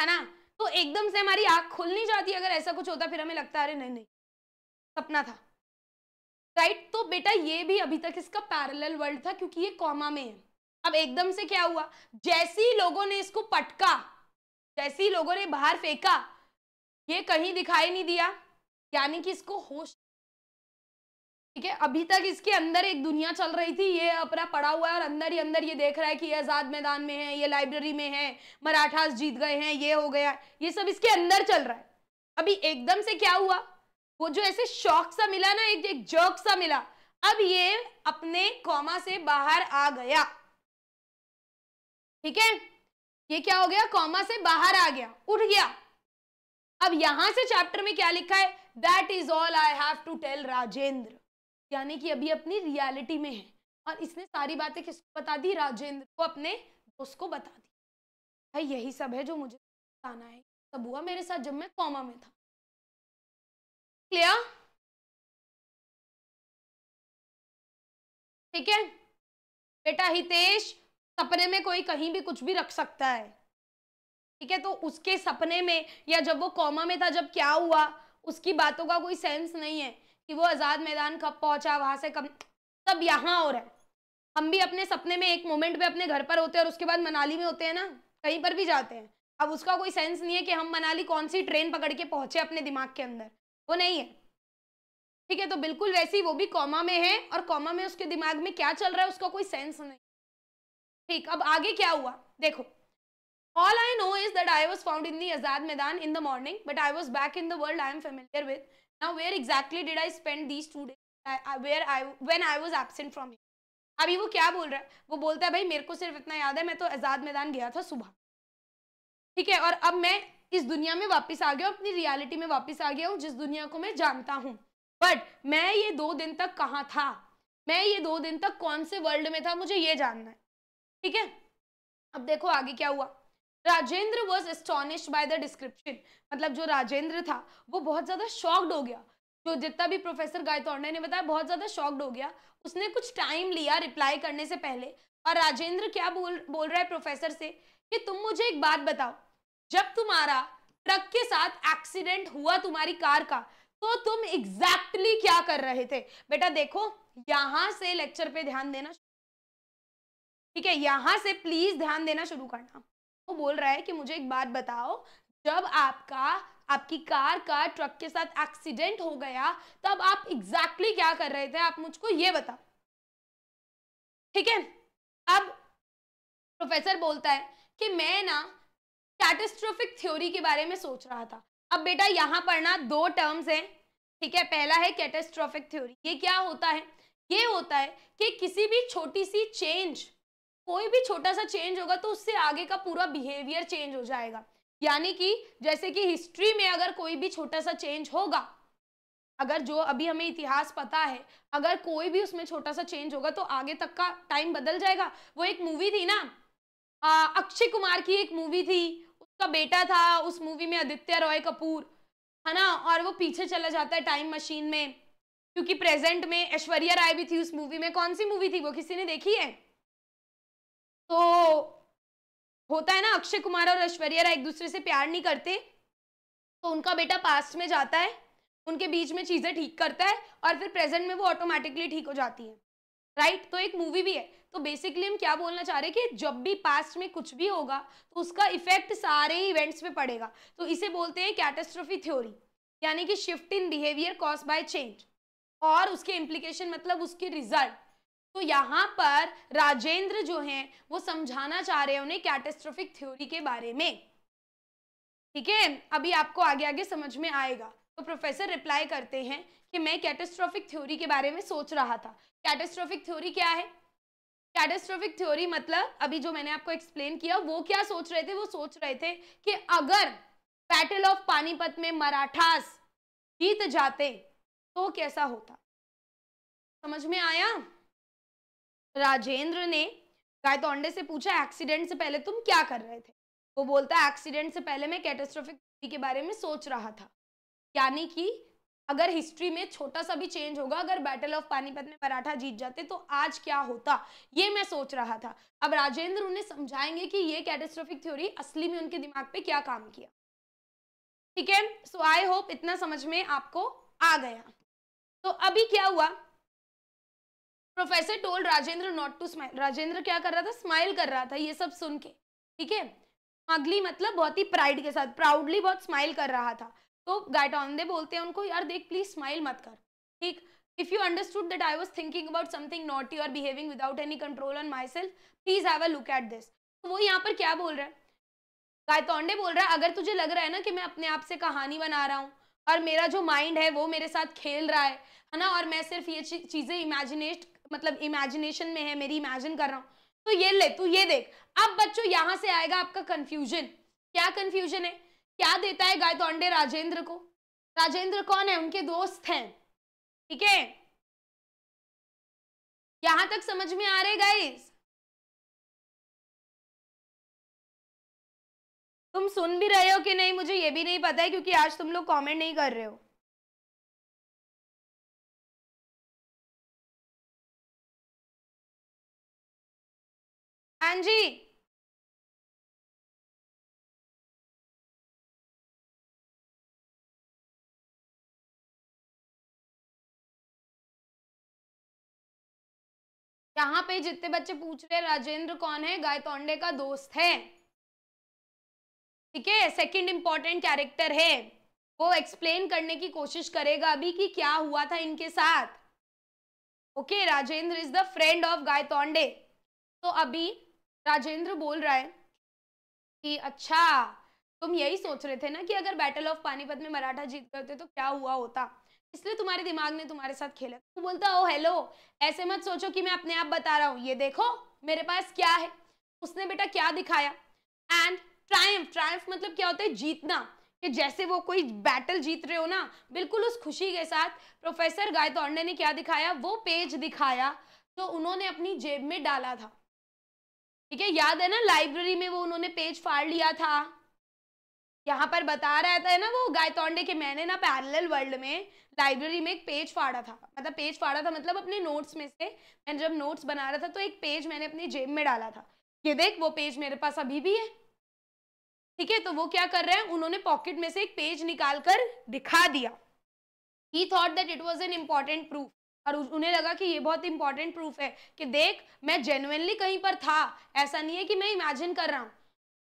है ना तो एकदम से हमारी आंख खुल नहीं जाती अगर ऐसा कुछ होता फिर हमें लगता है अरे नहीं नहीं सपना था राइट तो बेटा ये भी अभी तक इसका पैरेलल वर्ल्ड था क्योंकि ये कॉमा में है अब एकदम से क्या हुआ जैसे ही लोगों ने इसको पटका जैसे ही लोगों ने बाहर फेंका ये कहीं दिखाई नहीं दिया यानी कि इसको होश ठीक है अभी तक इसके अंदर एक दुनिया चल रही थी ये अपना पड़ा हुआ है और अंदर ही अंदर ये देख रहा है कि ये आज़ाद मैदान में है ये लाइब्रेरी में है मराठास जीत गए हैं ये हो गया ये सब इसके अंदर चल रहा है अभी एकदम से क्या हुआ वो जो ऐसे शौक सा मिला ना एक, एक जर्क सा मिला अब ये अपने कॉमा से बाहर आ गया ठीक है ये क्या हो गया कॉमा से बाहर आ गया उठ गया अब यहां से चैप्टर में क्या लिखा है that is all I have to tell Rajendra यानी कि अभी अपनी रियलिटी में है और इसने सारी बातें किसको बता दी राजेंद्र को अपने दोस्त को बता दी भाई यही सब है जो मुझे बताना है सब हुआ मेरे साथ जब मैं कॉमा में था क्लियर ठीक है बेटा हितेश सपने में कोई कहीं भी कुछ भी रख सकता है ठीक है तो उसके सपने में या जब वो कॉमा में था जब क्या हुआ उसकी बातों का कोई सेंस नहीं है कि वो आज़ाद मैदान कब पहुंचा वहां से कब सब यहाँ और है हम भी अपने सपने में एक मोमेंट पे अपने घर पर होते हैं और उसके बाद मनाली में होते हैं ना कहीं पर भी जाते हैं अब उसका कोई सेंस नहीं है कि हम मनाली कौन सी ट्रेन पकड़ के पहुंचे अपने दिमाग के अंदर वो नहीं है ठीक है तो बिल्कुल वैसे ही वो भी कॉमा में है और कॉमा में उसके दिमाग में क्या चल रहा है उसका कोई सेंस नहीं ठीक अब आगे क्या हुआ देखो all I know is that I was found in the Azad Maidan in the morning but I was back in the world I am familiar with now where exactly did i spend these two days I, where i when i was absent from him अभी वो क्या बोल रहा है वो बोलता है भाई मेरे को सिर्फ इतना याद है मैं तो आज़ाद मैदान गया था सुबह ठीक है और अब मैं इस दुनिया में वापस आ गया अपनी रियलिटी में वापस आ गया हूँ जिस दुनिया को मैं जानता हूँ बट मैं ये दो दिन तक कहाँ था मैं ये दो दिन तक कौन से वर्ल्ड में था मुझे ये जानना है ठीक है अब देखो आगे क्या हुआ Rajendra was astonished by the description मतलब जो राजेंद्र था वो बहुत ज़्यादा शॉक्ड हो गया जो जितना भी प्रोफेसर गायतोंडे ने बताया बहुत ज़्यादा शॉक्ड हो गया उसने कुछ टाइम लिया रिप्लाई करने से पहले और राजेंद्र क्या बोल बोल रहा है प्रोफेसर से कि तुम मुझे एक बात बताओ जब तुम्हारा ट्रक के साथ एक्सीडेंट हुआ तुम्हारी कार का तो तुम एग्जैक्टली exactly क्या कर रहे थे बेटा देखो यहां से लेक्चर पे ध्यान देना ठीक है यहां से प्लीज ध्यान देना शुरू करना बोल रहा है कि मुझे एक बात बताओ जब आपका आपकी कार का ट्रक के साथ एक्सीडेंट हो गया तब आप एग्जैक्टली exactly क्या कर रहे थे आप मुझको ये बताओ ठीक है अब प्रोफेसर बोलता है कि मैं ना कैटेस्ट्रोफिक थ्योरी के बारे में सोच रहा था अब बेटा यहाँ पर ना दो टर्म्स हैं ठीक है पहला है कैटेस्ट्रोफिक थ्योरी ये क्या होता है ये होता है कि किसी भी छोटी सी चेंज कोई भी छोटा सा चेंज होगा तो उससे आगे का पूरा बिहेवियर चेंज हो जाएगा यानी कि जैसे कि हिस्ट्री में अगर कोई भी छोटा सा चेंज होगा अगर जो अभी हमें इतिहास पता है अगर कोई भी उसमें छोटा सा चेंज होगा तो आगे तक का टाइम बदल जाएगा वो एक मूवी थी ना अक्षय कुमार की एक मूवी थी उसका बेटा था उस मूवी में आदित्य रॉय कपूर है ना और वो पीछे चला जाता है टाइम मशीन में क्योंकि प्रेजेंट में ऐश्वर्या राय भी थी उस मूवी में कौन सी मूवी थी वो किसी ने देखी है तो होता है ना अक्षय कुमार और ऐश्वर्या एक दूसरे से प्यार नहीं करते तो उनका बेटा पास्ट में जाता है उनके बीच में चीज़ें ठीक करता है और फिर प्रेजेंट में वो ऑटोमेटिकली ठीक हो जाती है राइट तो एक मूवी भी है तो बेसिकली हम क्या बोलना चाह रहे हैं कि जब भी पास्ट में कुछ भी होगा तो उसका इफेक्ट सारे इवेंट्स पे पड़ेगा तो इसे बोलते हैं कैटेस्ट्रोफी थ्योरी यानी कि shift in behaviour caused by change और उसके इम्प्लीकेशन मतलब उसके रिजल्ट तो यहाँ पर राजेंद्र जो हैं वो समझाना चाह रहे हैं उन्हें कैटेस्ट्रोफिक थ्योरी के बारे में ठीक है अभी आपको आगे आगे समझ में आएगा तो प्रोफेसर रिप्लाई करते हैं कि मैं कैटेस्ट्रोफिक थ्योरी के बारे में सोच रहा था कैटेस्ट्रोफिक थ्योरी क्या है कैटेस्ट्रोफिक थ्योरी मतलब अभी जो मैंने आपको एक्सप्लेन किया वो क्या सोच रहे थे वो सोच रहे थे कि अगर बैटल ऑफ पानीपत में मराठास जीत जाते तो कैसा होता समझ में आया राजेंद्र ने तो से पूछा एक्सीडेंट से पहले तुम क्या कर रहे थे वो बोलता है एक्सीडेंट से पहले मैं कैटेस्ट्रोफिक के बारे में सोच रहा था यानी कि अगर हिस्ट्री में छोटा सा भी चेंज होगा अगर बैटल ऑफ पानीपत में मराठा जीत जाते तो आज क्या होता ये मैं सोच रहा था अब राजेंद्र उन्हें समझाएंगे कि ये कैटेस्ट्रोफिक थ्योरी असली में उनके दिमाग पे क्या काम किया ठीक है सो आई होप इतना समझ में आपको आ गया तो अभी क्या हुआ professor told Rajendra not to smile Rajendra क्या कर रहा था स्माइल कर रहा था ये सब सुन के ठीक है अगली मतलब बहुत ही प्राइड के साथ प्राउडली बहुत स्माइल कर रहा था तो गाइटॉनदे बोलते हैं उनको यार देख प्लीज स्माइल मत कर ठीक if you understood that I was thinking about something not you are behaving without any control on my self please have a look at this तो वो यहाँ पर क्या बोल रहा है गायतोंडे बोल रहा है अगर तुझे लग रहा है ना कि मैं अपने आप से कहानी बना रहा हूँ और मेरा जो माइंड है वो मेरे साथ खेल रहा है है ना और मैं सिर्फ ये चीज़ें इमेजिनेट मतलब इमेजिनेशन में है मेरी इमेजिन कर रहा हूँ तो ये ले तू ये देख अब बच्चों यहाँ से आएगा आपका कंफ्यूजन क्या कंफ्यूजन है क्या देता है गायतोंडे राजेंद्र को राजेंद्र कौन है उनके दोस्त हैं ठीक है यहां तक समझ में आ रहे गाइस तुम सुन भी रहे हो कि नहीं मुझे ये भी नहीं पता है क्योंकि आज तुम लोग कमेंट नहीं कर रहे हो हाँ जी यहाँ पे जितने बच्चे पूछ रहे राजेंद्र कौन है गायतोंडे का दोस्त है ठीक है सेकंड इंपॉर्टेंट कैरेक्टर है वो एक्सप्लेन करने की कोशिश करेगा अभी कि क्या हुआ था इनके साथ okay Rajendra is the friend of Gaitonde तो अभी राजेंद्र बोल रहा है कि अच्छा तुम यही सोच रहे थे ना कि अगर बैटल ऑफ पानीपत में मराठा जीत गए तो क्या हुआ होता इसलिए तुम्हारे दिमाग ने तुम्हारे साथ खेला तू तो बोलता ओ हेलो ऐसे मत सोचो कि मैं अपने आप बता रहा हूँ ये देखो मेरे पास क्या है उसने बेटा क्या दिखाया एंड ट्रायम्फ ट्रायम्फ मतलब क्या होता है जीतना कि जैसे वो कोई बैटल जीत रहे हो ना बिल्कुल उस खुशी के साथ प्रोफेसर गायतौंडे ने क्या दिखाया वो पेज दिखाया जो उन्होंने अपनी जेब में डाला था ठीक है याद है ना लाइब्रेरी में वो उन्होंने पेज फाड़ लिया था यहाँ पर बता रहा था ना वो गायतोंडे के मैंने ना पैरेलल वर्ल्ड में लाइब्रेरी में एक पेज फाड़ा था मतलब पेज फाड़ा था मतलब अपने नोट्स में से मैंने जब नोट्स बना रहा था तो एक पेज मैंने अपनी जेब में डाला था ये देख वो पेज मेरे पास अभी भी है ठीक है तो वो क्या कर रहे हैं उन्होंने पॉकेट में से एक पेज निकाल कर दिखा दिया he thought that it was an important proof और उन्हें लगा कि ये बहुत इंपॉर्टेंट प्रूफ है कि देख मैं जेनुअनली कहीं पर था ऐसा नहीं है कि मैं इमेजिन कर रहा हूँ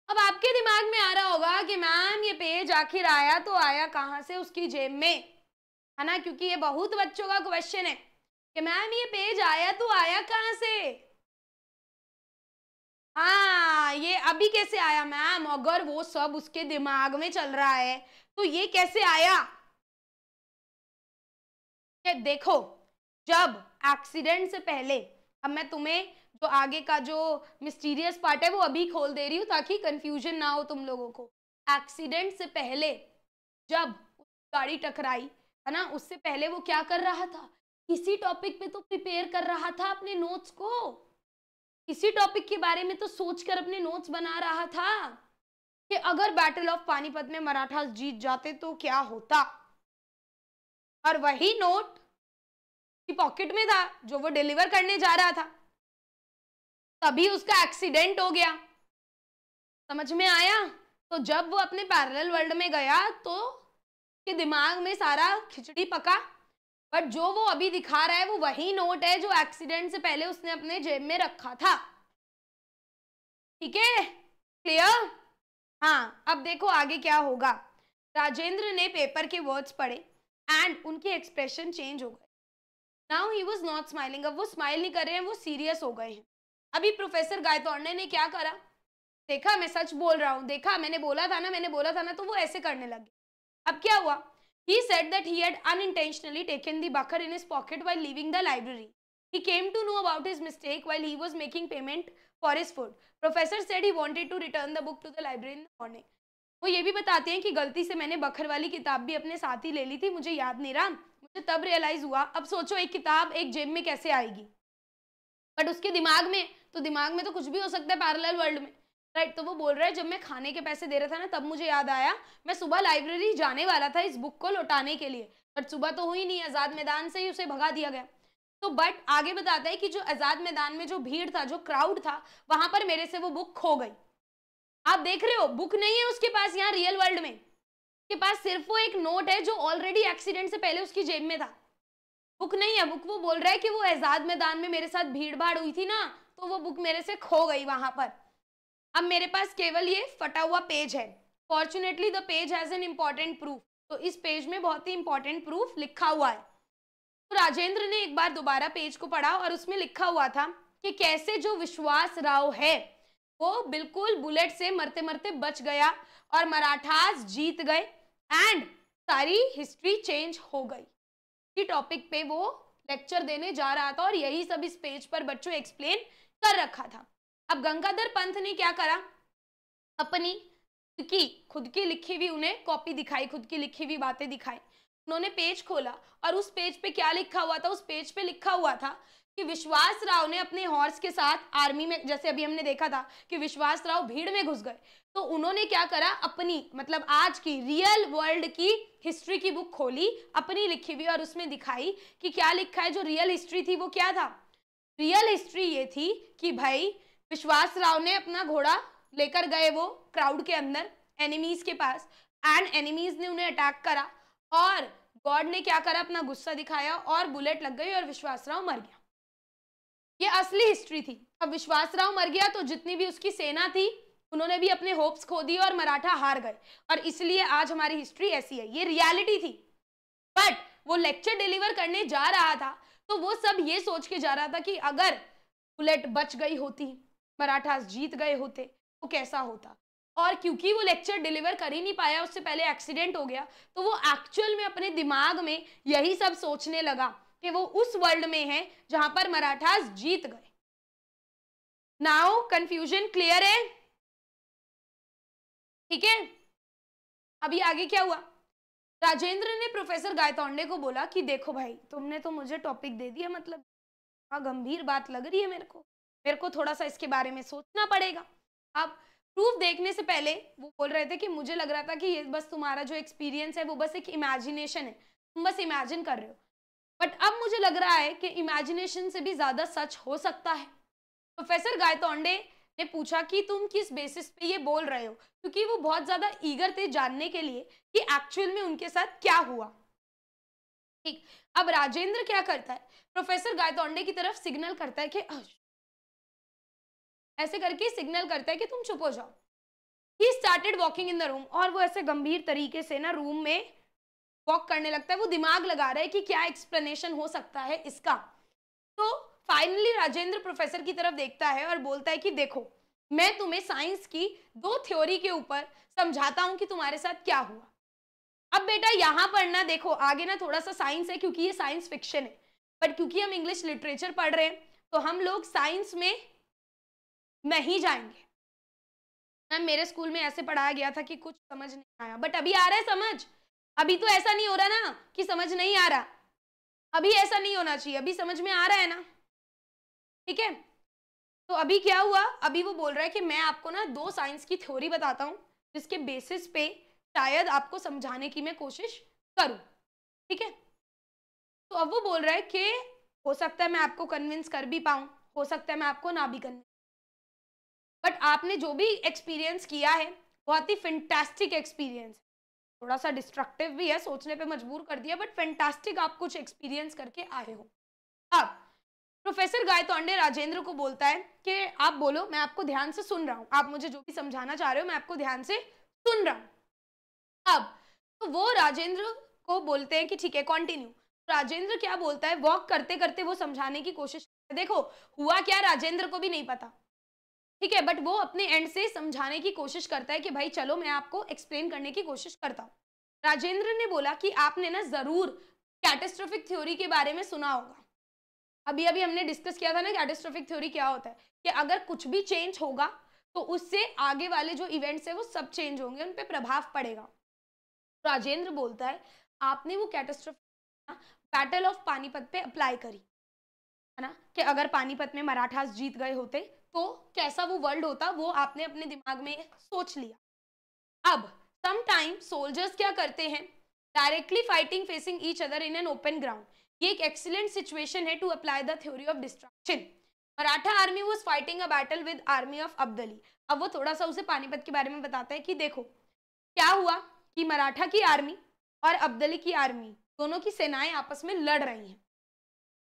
अब आपके दिमाग में आ रहा होगा कि मैम ये पेज आखिर आया तो आया कहाँ से उसकी जेब में है ना क्योंकि ये बहुत बच्चों का क्वेश्चन है कि मैम ये पेज आया तो आया कहाँ से हाँ ये अभी कैसे आया मैम अगर वो सब उसके दिमाग में चल रहा है तो ये कैसे आया देखो जब एक्सीडेंट से पहले अब मैं तुम्हें जो आगे का जो मिस्टीरियस पार्ट है वो अभी खोल दे रही हूँ ताकि कंफ्यूजन ना हो तुम लोगों को एक्सीडेंट से पहले जब गाड़ी टकराई है ना उससे पहले वो क्या कर रहा था इसी टॉपिक पे तो प्रिपेयर कर रहा था अपने नोट्स को इसी टॉपिक के बारे में तो सोचकर अपने नोट्स बना रहा था कि अगर बैटल ऑफ पानीपत में मराठा जीत जाते तो क्या होता और वही नोट की पॉकेट में था जो वो डिलीवर करने जा रहा था तभी उसका एक्सीडेंट हो गया समझ में आया तो जब वो अपने पैरेलल वर्ल्ड में गया तो के दिमाग में सारा खिचड़ी पका बट जो वो अभी दिखा रहा है वो वही नोट है जो एक्सीडेंट से पहले उसने अपने जेब में रखा था ठीक है क्लियर हाँ अब देखो आगे क्या होगा राजेंद्र ने पेपर के वर्ड्स पढ़े एंड उनके एक्सप्रेशन चेंज हो गए now he was not smiling अब वो स्माइल नहीं कर रहे हैं वो सीरियस हो गए हैं अभी प्रोफेसर गायतौरने ने क्या करा देखा मैं सच बोल रहा हूँ देखा मैंने बोला था ना मैंने बोला था ना तो वो ऐसे करने लगे अब क्या हुआ he said that he had unintentionally taken the book in his pocket while leaving the library he came to know about his mistake while he was making payment for his food professor said he wanted to return the book to the library in the morning वो ये भी बताते हैं कि गलती से मैंने बखर वाली किताब भी अपने साथ ही ले ली थी मुझे याद नहीं रहा तो तब रियलाइज हुआ अब सोचो एक किताब एक जेब में कैसे आएगी बट उसके दिमाग में तो दिमाग में तो कुछ भी हो सकता है पैरेलल वर्ल्ड में राइट right, तो वो बोल रहा है जब मैं खाने के पैसे दे रहा था ना तब मुझे याद आया मैं सुबह लाइब्रेरी जाने वाला था इस बुक को लौटाने के लिए बट सुबह तो हुई नहीं आज़ाद मैदान से ही उसे भगा दिया गया तो बट आगे बताता है कि जो आज़ाद मैदान में जो भीड़ था जो क्राउड था वहां पर मेरे से वो बुक खो गई आप देख रहे हो बुक नहीं है उसके पास यहाँ रियल वर्ल्ड में के पास सिर्फ वो एक नोट है जो ऑलरेडी एक्सीडेंट से पहले उसकी जेब में था बुक नहीं है बुक वो बोल रहा है कि वो एजाद मैदान में मेरे साथ भीड़ भाड़ हुई थी ना तो वो बुक मेरे से खो गई वहां पर अब मेरे पास केवल ये फटा हुआ पेज है fortunately the page has an important proof तो इस पेज में बहुत ही इंपॉर्टेंट प्रूफ लिखा हुआ है तो राजेंद्र ने एक बार दोबारा पेज को पढ़ा और उसमें लिखा हुआ था कि कैसे जो विश्वास राव है वो बिल्कुल बुलेट से मरते मरते बच गया और मराठास जीत गए एंड सारी हिस्ट्री चेंज हो गई कि टॉपिक पे वो लेक्चर देने जा रहा था और यही सब इस पेज पर बच्चों एक्सप्लेन कर रखा था अब गंगाधर पंथ ने क्या करा अपनी की खुद की लिखी हुई उन्हें कॉपी दिखाई खुद की लिखी हुई बातें दिखाई उन्होंने पेज खोला और उस पेज पे क्या लिखा हुआ था उस पेज पे लिखा हुआ था कि विश्वास राव ने अपने हॉर्स के साथ आर्मी में जैसे अभी हमने देखा था कि विश्वास राव भीड़ में घुस गए तो उन्होंने क्या करा अपनी मतलब आज की रियल वर्ल्ड की हिस्ट्री की बुक खोली अपनी लिखी हुई और उसमें दिखाई कि क्या लिखा है जो रियल हिस्ट्री थी वो क्या था रियल हिस्ट्री ये थी कि भाई विश्वास राव ने अपना घोड़ा लेकर गए वो क्राउड के अंदर एनिमीज के पास एंड एनिमीज ने उन्हें अटैक करा और गॉड ने क्या करा अपना गुस्सा दिखाया और बुलेट लग गई और विश्वास राव मर गया ये असली हिस्ट्री थी अब विश्वास राव मर गया तो जितनी भी उसकी सेना थी उन्होंने भी अपने होप्स खो दिए और मराठा हार गए और इसलिए आज हमारी हिस्ट्री ऐसी है ये रियलिटी थी बट वो लेक्चर डिलीवर करने जा रहा था तो वो सब ये सोच के जा रहा था कि अगर बुलेट बच गई होती मराठा जीत गए होते तो कैसा होता और क्योंकि वो लेक्चर डिलीवर कर ही नहीं पाया उससे पहले एक्सीडेंट हो गया तो वो एक्चुअल में अपने दिमाग में यही सब सोचने लगा कि वो उस वर्ल्ड में है जहां पर मराठास जीत गए नाउ कंफ्यूजन क्लियर है ठीक है अभी आगे क्या हुआ राजेंद्र ने प्रोफेसर गायतोंडे को बोला कि देखो भाई तुमने तो मुझे टॉपिक दे दिया मतलब हाँ गंभीर बात लग रही है मेरे को मेरे को थोड़ा सा इसके बारे में सोचना पड़ेगा अब प्रूफ देखने से पहले वो बोल रहे थे कि मुझे लग रहा था कि ये बस तुम्हारा जो एक्सपीरियंस है वो बस एक इमेजिनेशन है तुम बस इमेजिन कर रहे हो बट अब मुझे लग रहा है कि इमेजिनेशन से भी ज़्यादा सच हो सकता है प्रोफेसर गायतोंडे ने पूछा कि तुम किस बेसिस पे ये बोल रहे हो क्योंकि वो बहुत ज्यादा ईगर थे जानने के लिए कि एक्चुअल में उनके साथ क्या हुआ ठीक अब राजेंद्र क्या करता है प्रोफेसर गायतोंडे की तरफ सिग्नल करता है कि ऐसे करके सिग्नल करता है कि तुम चुप हो जाओ he started walking in the room और वो ऐसे गंभीर तरीके से ना रूम में वॉक करने लगता है वो दिमाग लगा रहा है कि क्या एक्सप्लेनेशन हो सकता है इसका तो फाइनली राजेंद्र प्रोफेसर की तरफ देखता है और बोलता है कि देखो मैं तुम्हें साइंस की दो थ्योरी के ऊपर समझाता हूँ कि तुम्हारे साथ क्या हुआ अब बेटा यहाँ पर ना देखो आगे ना थोड़ा सा साइंस है क्योंकि ये साइंस फिक्शन है बट क्योंकि हम इंग्लिश लिटरेचर पढ़ रहे हैं तो हम लोग साइंस में नहीं जाएंगे मैम मेरे स्कूल में ऐसे पढ़ाया गया था कि कुछ समझ नहीं आया बट अभी आ रहा है समझ अभी तो ऐसा नहीं हो रहा ना कि समझ नहीं आ रहा अभी ऐसा नहीं होना चाहिए अभी समझ में आ रहा है ना ठीक है तो अभी क्या हुआ अभी वो बोल रहा है कि मैं आपको ना दो साइंस की थ्योरी बताता हूँ जिसके बेसिस पे शायद आपको समझाने की मैं कोशिश करूँ ठीक है तो अब वो बोल रहा है कि हो सकता है मैं आपको कन्विंस कर भी पाऊँ हो सकता है मैं आपको ना भी कन्विंस बट आपने जो भी एक्सपीरियंस किया है बहुत ही फेंटेस्टिक एक्सपीरियंस थोड़ा सा डिस्ट्रक्टिव भी है सोचने पर मजबूर कर दिया बट फेंटेस्टिक आप कुछ एक्सपीरियंस करके आए हो अब प्रोफेसर गायतोंडे राजेंद्र को बोलता है कि आप बोलो मैं आपको ध्यान से सुन रहा हूँ आप मुझे जो भी समझाना चाह रहे हो मैं आपको ध्यान से सुन रहा हूँ अब तो वो राजेंद्र को बोलते हैं कि ठीक है कंटिन्यू तो राजेंद्र क्या बोलता है वॉक करते करते वो समझाने की कोशिश देखो हुआ क्या राजेंद्र को भी नहीं पता ठीक है बट वो अपने एंड से समझाने की कोशिश करता है कि भाई चलो मैं आपको एक्सप्लेन करने की कोशिश करता हूँ राजेंद्र ने बोला कि आपने ना जरूर कैटेस्ट्रोफिक थ्योरी के बारे में सुना होगा अभी अभी हमने डिस्कस किया था ना कैटेस्ट्रोफिक थ्योरी क्या होता है कि अगर कुछ भी चेंज होगा तो उससे आगे वाले जो इवेंट्स है वो सब चेंज होंगे उन पर प्रभाव पड़ेगा तो राजेंद्र बोलता है आपने वो कैटेस्ट्रोफिक बैटल ऑफ पानीपत पे अप्लाई करी है ना कि अगर पानीपत में मराठास जीत गए होते तो कैसा वो वर्ल्ड होता वो आपने अपने दिमाग में सोच लिया अब समटाइम सोल्जर्स क्या करते हैं directly fighting facing each other in an open ground ये एक एक्सीलेंट सिचुएशन है to apply the theory of destruction Maratha army was fighting a battle with army of Abdali अब वो थोड़ा सा उसे पानीपत के बारे में बताता है कि देखो क्या हुआ कि मराठा की आर्मी और अब्दली की आर्मी दोनों की सेनाएं आपस में लड़ रही हैं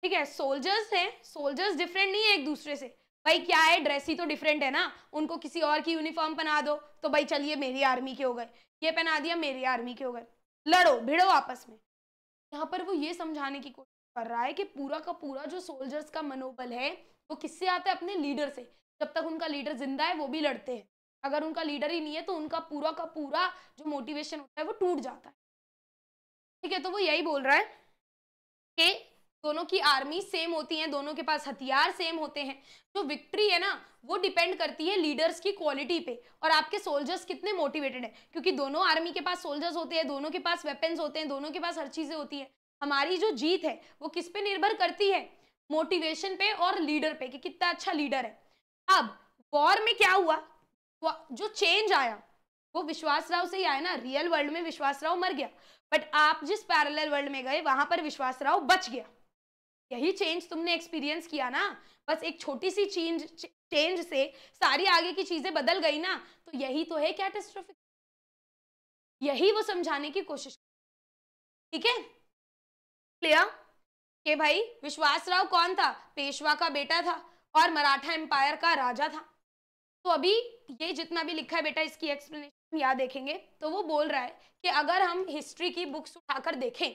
ठीक है सोल्जर्स हैं सोल्जर्स डिफरेंट नहीं है एक दूसरे से भाई क्या है ड्रेस ही तो डिफरेंट है ना उनको किसी और की यूनिफॉर्म पहना दो तो भाई चलिए मेरी आर्मी के हो गए ये पहना दिया मेरी आर्मी के हो गए लड़ो भिड़ो आपस में यहाँ पर वो ये समझाने की कोशिश कर रहा है कि पूरा का पूरा जो सोल्जर्स का मनोबल है वो किससे आता है अपने लीडर से जब तक उनका लीडर जिंदा है वो भी लड़ते हैं अगर उनका लीडर ही नहीं है तो उनका पूरा का पूरा जो मोटिवेशन होता है वो टूट जाता है ठीक है तो वो यही बोल रहा है कि दोनों की आर्मी सेम होती है दोनों के पास हथियार सेम होते हैं जो विक्ट्री है ना वो डिपेंड करती है लीडर्स की क्वालिटी पे और आपके सोल्जर्स कितने मोटिवेटेड है क्योंकि दोनों आर्मी के पास सोल्जर्स होते हैं दोनों के पास वेपन्स होते हैं दोनों के पास हर चीज़ें होती है हमारी जो जीत है वो किस पे निर्भर करती है मोटिवेशन पे और लीडर पे कि कितना अच्छा लीडर है अब वॉर में क्या हुआ जो चेंज आया वो विश्वास राव से ही आया ना रियल वर्ल्ड में विश्वास राव मर गया बट आप जिस पैरेलल वर्ल्ड में गए वहां पर विश्वास राव बच गया यही चेंज तुमने एक्सपीरियंस किया ना बस एक छोटी सी चेंज चेंज से सारी आगे की चीजें बदल गई ना तो यही तो है कैटेस्ट्रोफिक यही वो समझाने की कोशिश ठीक है क्लियर के भाई विश्वास राव कौन था पेशवा का बेटा था और मराठा एम्पायर का राजा था तो अभी ये जितना भी लिखा है बेटा इसकी एक्सप्लेनेशन याद देखेंगे तो वो बोल रहा है कि अगर हम हिस्ट्री की बुक्स उठाकर देखें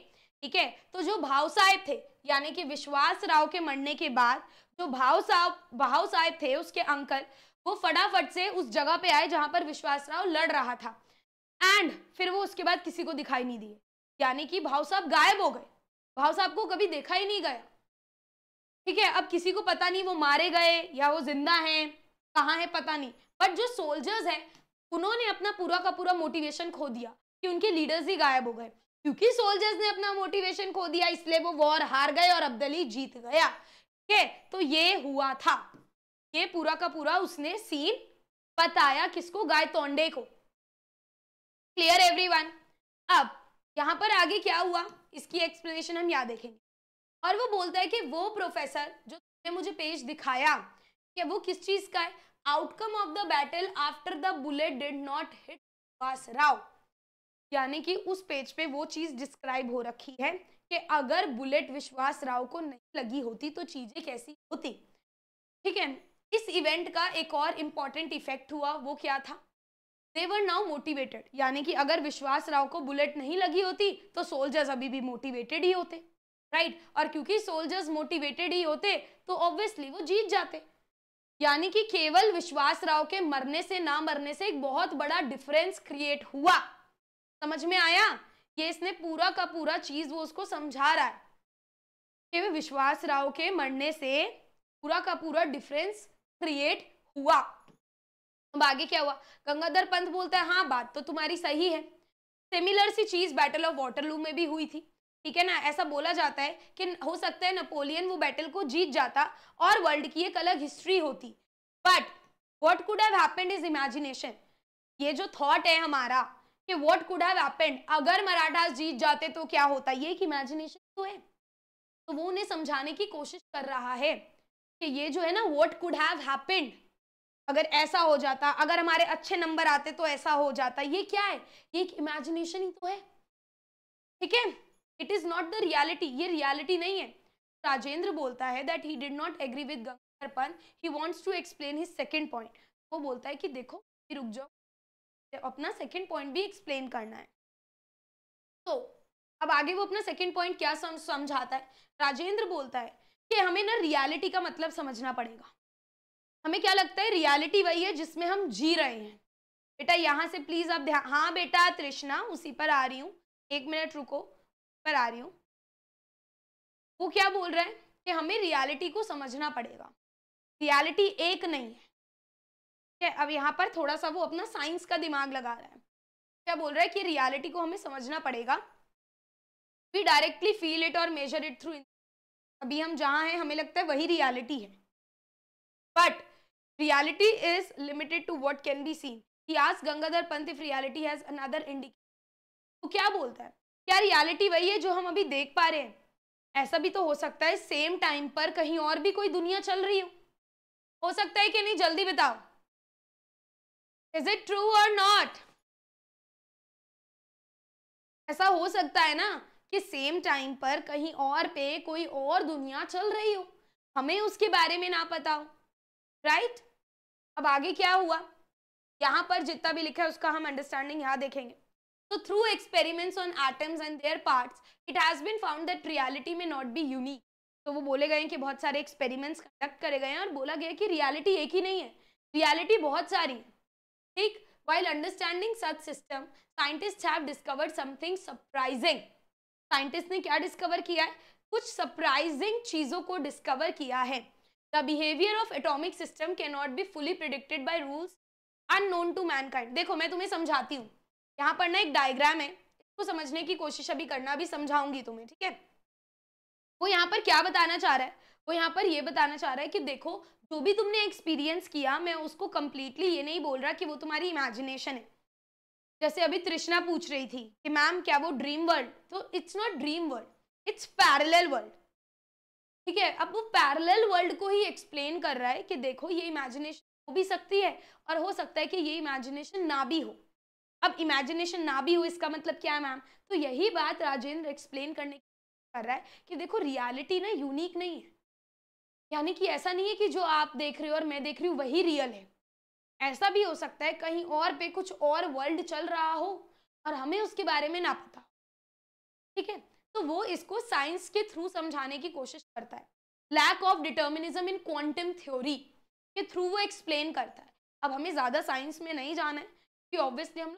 ठीक है तो जो भाव साहेब थे यानी कि विश्वास राव के मरने के बाद जो भाव साहब भाव साहेब थे उसके अंकल वो फटाफट से उस जगह पे आए जहां पर विश्वास राव लड़ रहा था एंड फिर वो उसके बाद किसी को दिखाई नहीं दिए यानी कि भाव साहब गायब हो गए भाव साहब को कभी देखा ही नहीं गया ठीक है अब किसी को पता नहीं वो मारे गए या वो जिंदा है कहाँ है पता नहीं बट जो सोल्जर्स है उन्होंने अपना पूरा का पूरा मोटिवेशन खो दिया कि उनके लीडर्स ही गायब हो गए क्योंकि सोल्जर्स ने अपना मोटिवेशन खो दिया इसलिए वो वॉर हार गए और अब्दली जीत गया के? तो ये हुआ था ये पूरा का पूरा उसने सीन बताया किसको गाय तोंडे को क्लियर एवरीवन अब यहाँ पर आगे क्या हुआ इसकी एक्सप्लेनेशन हम यहाँ देखेंगे और वो बोलता है कि वो प्रोफेसर जो तुमने मुझे पेज दिखाया कि वो किस चीज का है outcome of the battle after the bullet did not hit Vishwas Rao यानी कि उस पेज पे वो चीज़ डिस्क्राइब हो रखी है कि अगर बुलेट विश्वास राव को नहीं लगी होती तो चीज़ें कैसी होती ठीक है इस इवेंट का एक और इम्पॉर्टेंट इफेक्ट हुआ वो क्या था देवर नाउ मोटिवेटेड यानी कि अगर विश्वास राव को बुलेट नहीं लगी होती तो सोल्जर्स अभी भी मोटिवेटेड ही होते राइट right? और क्योंकि सोल्जर्स मोटिवेटेड ही होते तो ऑब्वियसली वो जीत जाते यानी कि केवल विश्वास राव के मरने से ना मरने से एक बहुत बड़ा डिफरेंस क्रिएट हुआ समझ में आया ये इसने पूरा का पूरा चीज वो उसको समझा रहा है कि विश्वास राव के मरने से पूरा का पूरा डिफरेंस क्रिएट हुआ अब आगे क्या हुआ गंगाधर पंत बोलता है हाँ बात तो तुम्हारी सही है सिमिलर सी चीज बैटल ऑफ वाटरलू में भी हुई थी ठीक है ना ऐसा बोला जाता है कि हो सकता है नेपोलियन वो बैटल को जीत जाता और वर्ल्ड की एक अलग हिस्ट्री होती but what could have happened is imagination ये जो थॉट है हमारा कि व्हाट कुड हैव हैपेंड अगर मराठा जीत जाते तो क्या होता ये एक इमेजिनेशन तो है तो वो उन्हें समझाने की कोशिश कर रहा है कि ये जो है ना व्हाट कुड हैव हैपेंड अगर ऐसा हो जाता अगर हमारे अच्छे नंबर आते तो ऐसा हो जाता ये क्या है ये एक इमेजिनेशन ही तो है ठीक है it is not the reality ये रियालिटी नहीं है राजेंद्र बोलता है that he did not agree with Gangadhar Pant he wants to explain his second point वो बोलता है कि देखो रुक जाओ अपना सेकेंड पॉइंट भी एक्सप्लेन करना है तो अब आगे वो अपना सेकेंड पॉइंट क्या समझाता है राजेंद्र बोलता है कि हमें ना रियलिटी का मतलब समझना पड़ेगा हमें क्या लगता है रियलिटी वही है जिसमें हम जी रहे हैं बेटा यहाँ से प्लीज़ आप ध्यान हाँ बेटा तृष्णा उसी पर आ रही हूँ एक मिनट रुको पर आ रही हूँ वो क्या बोल रहे हैं कि हमें रियलिटी को समझना पड़ेगा रियलिटी एक नहीं है है अब यहाँ पर थोड़ा सा वो अपना साइंस का दिमाग लगा रहा है क्या बोल रहा है कि रियलिटी को हमें समझना पड़ेगा वी डायरेक्टली फील इट और मेजर इट थ्रू अभी हम जहाँ हैं हमें लगता है वही रियालिटी है but reality is limited to what can be seen he आज Gangadhar Pant if reality has another indicate तो क्या बोलता है क्या रियालिटी वही है जो हम अभी देख पा रहे हैं ऐसा भी तो हो सकता है सेम टाइम पर कहीं और भी कोई दुनिया चल रही हो हो सकता है कि नहीं जल्दी बताओ is it true or not ऐसा हो सकता है ना कि सेम टाइम पर कहीं और पे कोई और दुनिया चल रही हो हमें उसके बारे में ना पता हो राइट right? अब आगे क्या हुआ यहाँ पर जितना भी लिखा है उसका हम अंडरस्टैंडिंग यहाँ देखेंगे तो through experiments on atoms and their parts it has been found that reality may not be unique तो वो बोले गए कि बहुत सारे एक्सपेरिमेंट्स कंडक्ट करे गए हैं और बोला गया कि रियलिटी एक ही नहीं है रियलिटी बहुत सारी है ठीक while understanding such system scientist have discovered something surprising scientist ने क्या डिस्कवर किया है कुछ सरप्राइजिंग चीज़ों को डिस्कवर किया है the behaviour of atomic system can not be fully predicted by rules unknown to mankind देखो मैं तुम्हें समझाती हूँ यहाँ पर ना एक डायग्राम है इसको समझने की कोशिश अभी करना भी समझाऊंगी तुम्हें ठीक है वो यहाँ पर क्या बताना चाह रहा है वो यहाँ पर ये बताना चाह रहा है कि देखो जो भी तुमने एक्सपीरियंस किया मैं उसको कम्प्लीटली ये नहीं बोल रहा कि वो तुम्हारी इमेजिनेशन है जैसे अभी तृष्णा पूछ रही थी कि मैम क्या वो ड्रीम वर्ल्ड तो it's not dream world it's parallel world ठीक है अब वो पैरेलल वर्ल्ड को ही एक्सप्लेन कर रहा है कि देखो ये इमेजिनेशन हो भी सकती है और हो सकता है कि ये इमेजिनेशन ना भी हो अब इमेजिनेशन ना भी हो इसका मतलब क्या है मैम तो यही बात राजेंद्र एक्सप्लेन करने कर रहा है कि देखो रियालिटी ना यूनिक नहीं है यानी कि ऐसा नहीं है कि जो आप देख रहे हो और मैं देख रही हूँ वही रियल है ऐसा भी हो सकता है कहीं और पे कुछ और वर्ल्ड चल रहा हो और हमें उसके बारे में ना पता ठीक है तो वो इसको साइंस के थ्रू समझाने की कोशिश करता है lack of determinism in quantum theory के थ्रू वो एक्सप्लेन करता है अब हमें ज़्यादा साइंस में नहीं जाना है कि ऑब्वियसली हम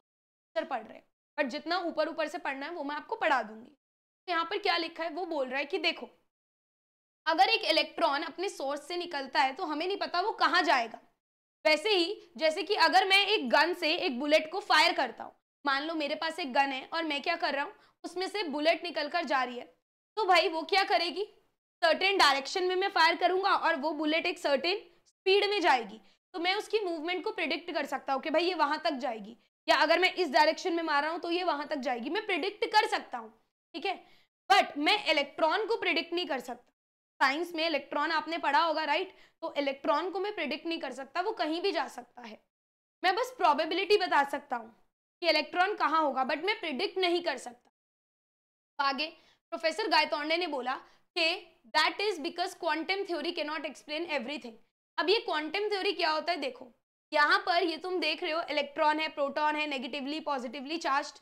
लोग पढ़ रहे हैं बट जितना ऊपर ऊपर से पढ़ना है वो मैं आपको पढ़ा दूंगी तो यहाँ पर क्या लिखा है वो बोल रहा है कि देखो अगर एक इलेक्ट्रॉन अपने सोर्स से निकलता है तो हमें नहीं पता वो कहाँ जाएगा वैसे ही जैसे कि अगर मैं एक गन से एक बुलेट को फायर करता हूँ मान लो मेरे पास एक गन है और मैं क्या कर रहा हूँ उसमें से बुलेट निकल कर जा रही है तो भाई वो क्या करेगी सर्टेन डायरेक्शन में मैं फायर करूंगा और वो बुलेट एक सर्टेन स्पीड में जाएगी तो मैं उसकी मूवमेंट को प्रिडिक्ट कर सकता हूँ कि भाई ये वहां तक जाएगी या अगर मैं इस डायरेक्शन में मार रहा हूँ तो ये वहां तक जाएगी मैं प्रिडिक्ट कर सकता हूँ ठीक है बट मैं इलेक्ट्रॉन को प्रिडिक्ट नहीं कर सकता साइंस में इलेक्ट्रॉन आपने पढ़ा होगा राइट तो इलेक्ट्रॉन को मैं प्रिडिक्ट नहीं कर सकता वो कहीं भी जा सकता है मैं बस प्रोबेबिलिटी बता सकता हूँ कि इलेक्ट्रॉन कहाँ होगा बट मैं प्रिडिक्ट नहीं कर सकता आगे प्रोफेसर गायतोंडे ने बोला कि that is because quantum theory के नॉट एक्सप्लेन एवरीथिंग अब ये क्वांटम थ्योरी क्या होता है देखो यहाँ पर ये तुम देख रहे हो इलेक्ट्रॉन है प्रोटॉन है नेगेटिवली पॉजिटिवली चार्ज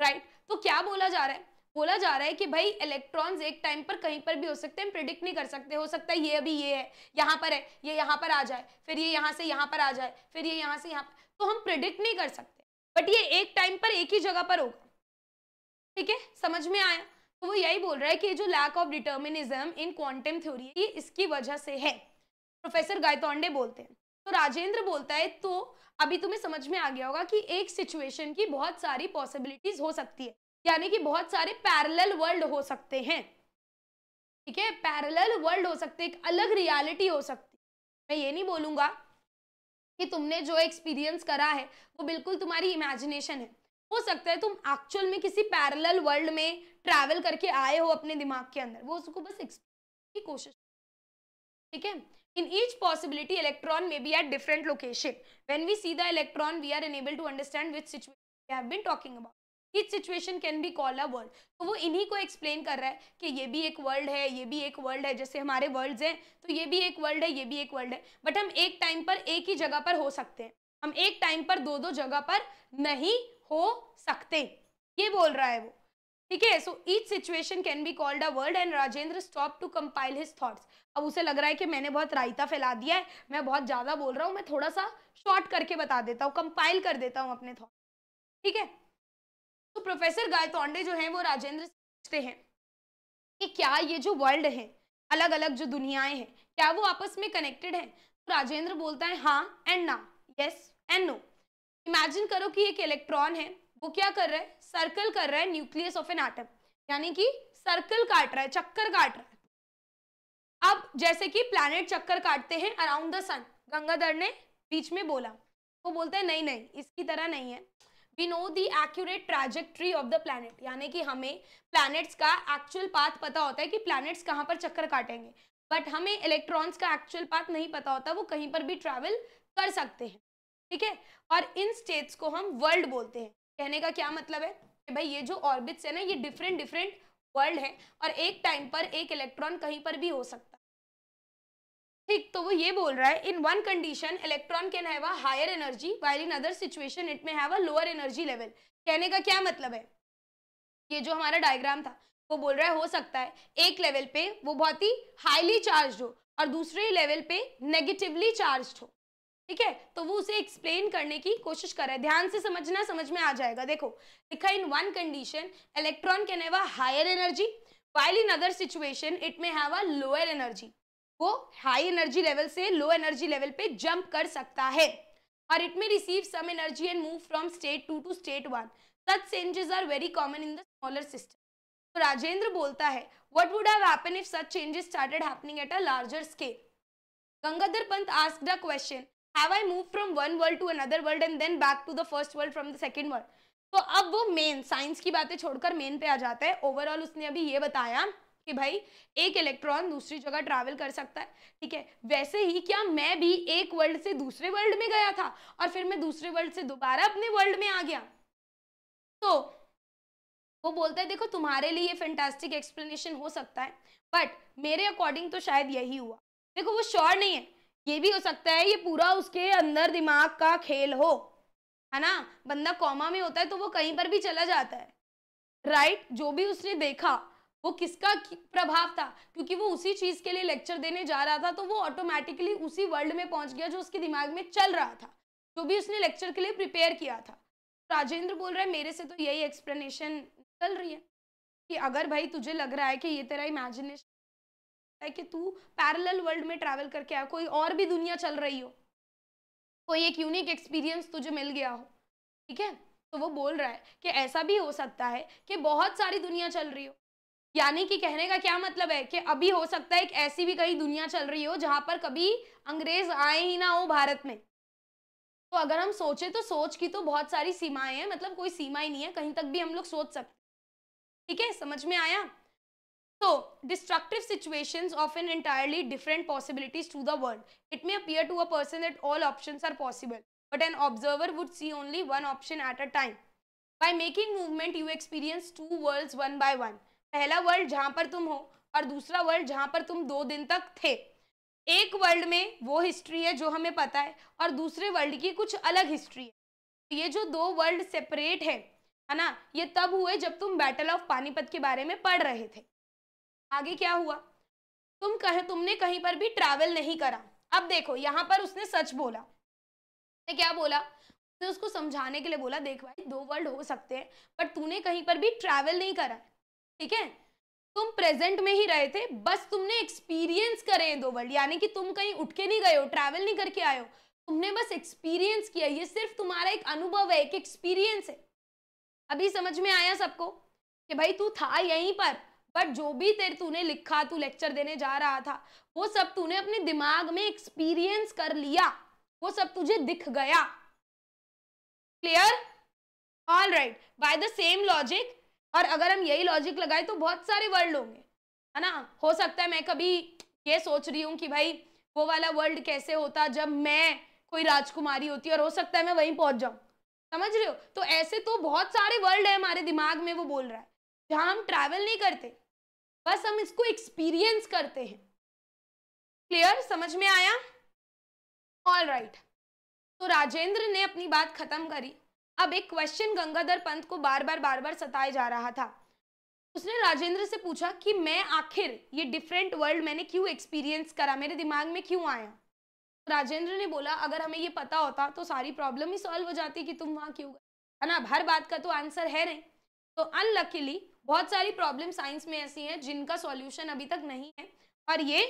राइट तो क्या बोला जा रहा है बोला जा रहा है कि भाई इलेक्ट्रॉन्स एक टाइम पर कहीं पर भी हो सकते हैं प्रिडिक्ट नहीं कर सकते हो सकता है ये अभी ये है यहाँ पर है ये यहाँ पर आ जाए फिर ये यहाँ से यहाँ पर आ जाए फिर ये यहाँ से यहाँ तो हम प्रिडिक्ट नहीं कर सकते बट ये एक टाइम पर एक ही जगह पर होगा ठीक है समझ में आया तो वो यही बोल रहा है कि जो lack of determinism in quantum theory ये इसकी वजह से है प्रोफेसर गायतोंडे बोलते हैं तो राजेंद्र बोलता है तो अभी तुम्हें समझ में आ गया होगा कि एक सिचुएशन की बहुत सारी पॉसिबिलिटीज हो सकती है यानी कि बहुत सारे पैरेलल वर्ल्ड हो सकते हैं ठीक है पैरेलल वर्ल्ड हो सकते एक अलग रियलिटी हो सकती मैं ये नहीं बोलूंगा कि तुमने जो एक्सपीरियंस करा है वो बिल्कुल तुम्हारी इमेजिनेशन है हो सकता है तुम एक्चुअल में किसी पैरेलल वर्ल्ड में ट्रैवल करके आए हो अपने दिमाग के अंदर वो उसको बस की कोशिश ठीक है in each possibility electron may be at different location when we see the electron we are enable to understand which situation we have been talking about which situation can be call a world तो वो इन्हीं को explain कर रहा है कि ये भी एक वर्ल्ड है ये भी एक वर्ल्ड है जैसे हमारे वर्ल्ड्स हैं तो ये भी एक वर्ल्ड है ये भी एक वर्ल्ड है बट हम एक टाइम पर एक ही जगह पर हो सकते हैं हम एक टाइम पर दो दो जगह पर नहीं हो सकते ये बोल रहा है वो ठीक है so each situation can be called a world and Rajendra stop to compile his thoughts अब उसे लग रहा है कि मैंने बहुत रायता फैला दिया है मैं बहुत ज़्यादा बोल रहा हूँ मैं थोड़ा सा शॉर्ट करके बता देता हूँ कंपाइल कर देता हूँ अपने थॉट ठीक है तो प्रोफेसर गायतोंडे जो हैं वो राजेंद्र से पूछते हैं कि क्या ये जो वर्ल्ड है अलग अलग जो दुनियाएं हैं क्या वो आपस में कनेक्टेड है तो राजेंद्र बोलता है हाँ एंड ना यस एंड नो इमेजिन करो कि एक इलेक्ट्रॉन है वो क्या कर रहा है सर्कल कर रहा है न्यूक्लियस ऑफ एन एटम यानी कि सर्कल काट रहा है चक्कर काट रहा है अब जैसे कि प्लैनेट चक्कर काटते हैं अराउंड द सन गंगाधर ने बीच में बोला वो बोलते हैं नहीं नहीं इसकी तरह नहीं है we know the accurate trajectory of the planet यानी कि हमें प्लैनेट्स का एक्चुअल पाथ पता होता है कि प्लैनेट्स कहाँ पर चक्कर काटेंगे बट हमें इलेक्ट्रॉन्स का एक्चुअल पाथ नहीं पता होता वो कहीं पर भी ट्रैवल कर सकते हैं ठीक है और इन स्टेट्स को हम वर्ल्ड बोलते हैं कहने का क्या मतलब है कि भाई ये जो ऑर्बिट्स है ना ये डिफरेंट डिफरेंट वर्ल्ड है और एक टाइम पर एक इलेक्ट्रॉन कहीं पर भी हो सकता है ठीक तो वो ये बोल रहा है in one condition electron can have a higher energy while in other situation it may have a lower energy level कहने का क्या मतलब है ये जो हमारा डायग्राम था वो बोल रहा है हो सकता है एक लेवल पे वो बहुत ही हाईली चार्ज हो और दूसरे लेवल पे नेगेटिवली चार्ज हो ठीक है तो वो उसे एक्सप्लेन करने की कोशिश कर रहा है ध्यान से समझना समझ में आ जाएगा देखो लिखा in one condition electron can have a higher energy while in other situation it may have a lower energy वो हाई एनर्जी लेवल से लो एनर्जी लेवल पे जंप कर सकता है और it may receive some energy and move from state two to state one such changes are very common in the smaller system तो राजेंद्र बोलता है what would have happen if such changes started happening at a larger scale Gangadhar Pant ask the question have I move from one world to another world and then back to the first world from the second world तो अब वो main science की बातें छोड़कर main पे आ जाता है overall उसने अभी ये बताया कि भाई एक इलेक्ट्रॉन दूसरी जगह ट्रैवल कर सकता है ठीक है वैसे ही क्या मैं भी एक वर्ल्ड से दूसरे वर्ल्ड में गया था और फिर मैं दूसरे वर्ल्ड से दोबारा अपने वर्ल्ड में आ गया तो वो बोलता है देखो तुम्हारे लिए फैंटास्टिक एक्सप्लेनेशन हो सकता है बट मेरे अकॉर्डिंग तो शायद यही हुआ देखो वो श्योर नहीं है ये भी हो सकता है ये पूरा उसके अंदर दिमाग का खेल हो है ना बंदा कॉमा में होता है तो वो कहीं पर भी चला जाता है राइट right? जो भी उसने देखा वो किसका प्रभाव था क्योंकि वो उसी चीज के लिए लेक्चर देने जा रहा था तो वो ऑटोमेटिकली उसी वर्ल्ड में पहुंच गया जो उसके दिमाग में चल रहा था जो भी उसने लेक्चर के लिए प्रिपेयर किया था राजेंद्र बोल रहा है मेरे से तो यही एक्सप्लेनेशन चल रही है कि अगर भाई तुझे लग रहा है कि ये तेरा इमेजिनेशन है कि तू पैरल वर्ल्ड में ट्रैवल करके आया कोई और भी दुनिया चल रही हो कोई एक यूनिक एक्सपीरियंस तुझे मिल गया हो ठीक है तो वो बोल रहा है कि ऐसा भी हो सकता है कि बहुत सारी दुनिया चल रही हो यानी कि कहने का क्या मतलब है कि अभी हो सकता है एक ऐसी भी कहीं दुनिया चल रही हो जहां पर कभी अंग्रेज आए ही ना हो भारत में तो अगर हम सोचे तो सोच की तो बहुत सारी सीमाएं हैं मतलब कोई सीमा ही नहीं है कहीं तक भी हम लोग सोच सकते ठीक है समझ में आया तो destructive situation of an entirely different possibilities to the world it may appear to a person that all option are possible but an observer would see only one option at a time by making movement you experience two world one by one पहला वर्ल्ड जहां पर तुम हो और दूसरा world जहां पर तुम दो दिन तक थे एक वर्ल्ड में वो हिस्ट्री है जो हमें पता है और दूसरे वर्ल्ड की कुछ अलग हिस्ट्री है तो ये जो दो वर्ल्ड सेपरेट है है ना ये तब हुए जब तुम बैटल ऑफ पानीपत के बारे में पढ़ रहे थे आगे क्या हुआ तुम कहे तुमने कहीं पर भी ट्रैवल नहीं करा अब देखो यहाँ पर उसने सच बोला उसने क्या बोला उसने उसको समझाने के लिए बोला देख भाई दो वर्ल्ड हो सकते हैं बट तूने कहीं पर भी ट्रैवल नहीं करा ठीक है तुम प्रेजेंट में ही रहे थे बस तुमने एक्सपीरियंस करे दो वर्ल्ड यानी कि तुम कहीं उठ के नहीं गए हो ट्रैवल नहीं करके आए हो तुमने बस एक्सपीरियंस किया ये सिर्फ तुम्हारा एक अनुभव है एक एक्सपीरियंस है अभी समझ में आया सबको कि भाई तू था यहीं पर बट जो भी तेरे तूने लिखा तू लेक्चर देने जा रहा था वो सब तूने अपने दिमाग में एक्सपीरियंस कर लिया वो सब तुझे दिख गया clear all right by the same logic और अगर हम यही लॉजिक लगाए तो बहुत सारे वर्ल्ड होंगे है ना हो सकता है मैं कभी ये सोच रही हूँ कि भाई वो वाला वर्ल्ड कैसे होता जब मैं कोई राजकुमारी होती और हो सकता है मैं वहीं पहुंच जाऊँ समझ रहे हो तो ऐसे तो बहुत सारे वर्ल्ड है हमारे दिमाग में वो बोल रहा है जहाँ हम ट्रैवल नहीं करते बस हम इसको एक्सपीरियंस करते हैं क्लियर समझ में आया ऑल राइट right. तो राजेंद्र ने अपनी बात खत्म करी अब एक क्वेश्चन गंगाधर पंत को बार बार बार बार सताया जा रहा था उसने राजेंद्र से पूछा कि मैं आखिर ये डिफरेंट वर्ल्ड मैंने क्यों एक्सपीरियंस करा मेरे दिमाग में क्यों आया राजेंद्र ने बोला अगर हमें ये पता होता तो सारी प्रॉब्लम ही सॉल्व हो जाती कि तुम वहाँ क्यों गए है ना हर बात का तो आंसर है नहीं तो अनलकीली बहुत सारी प्रॉब्लम साइंस में ऐसी हैं जिनका सॉल्यूशन अभी तक नहीं है और ये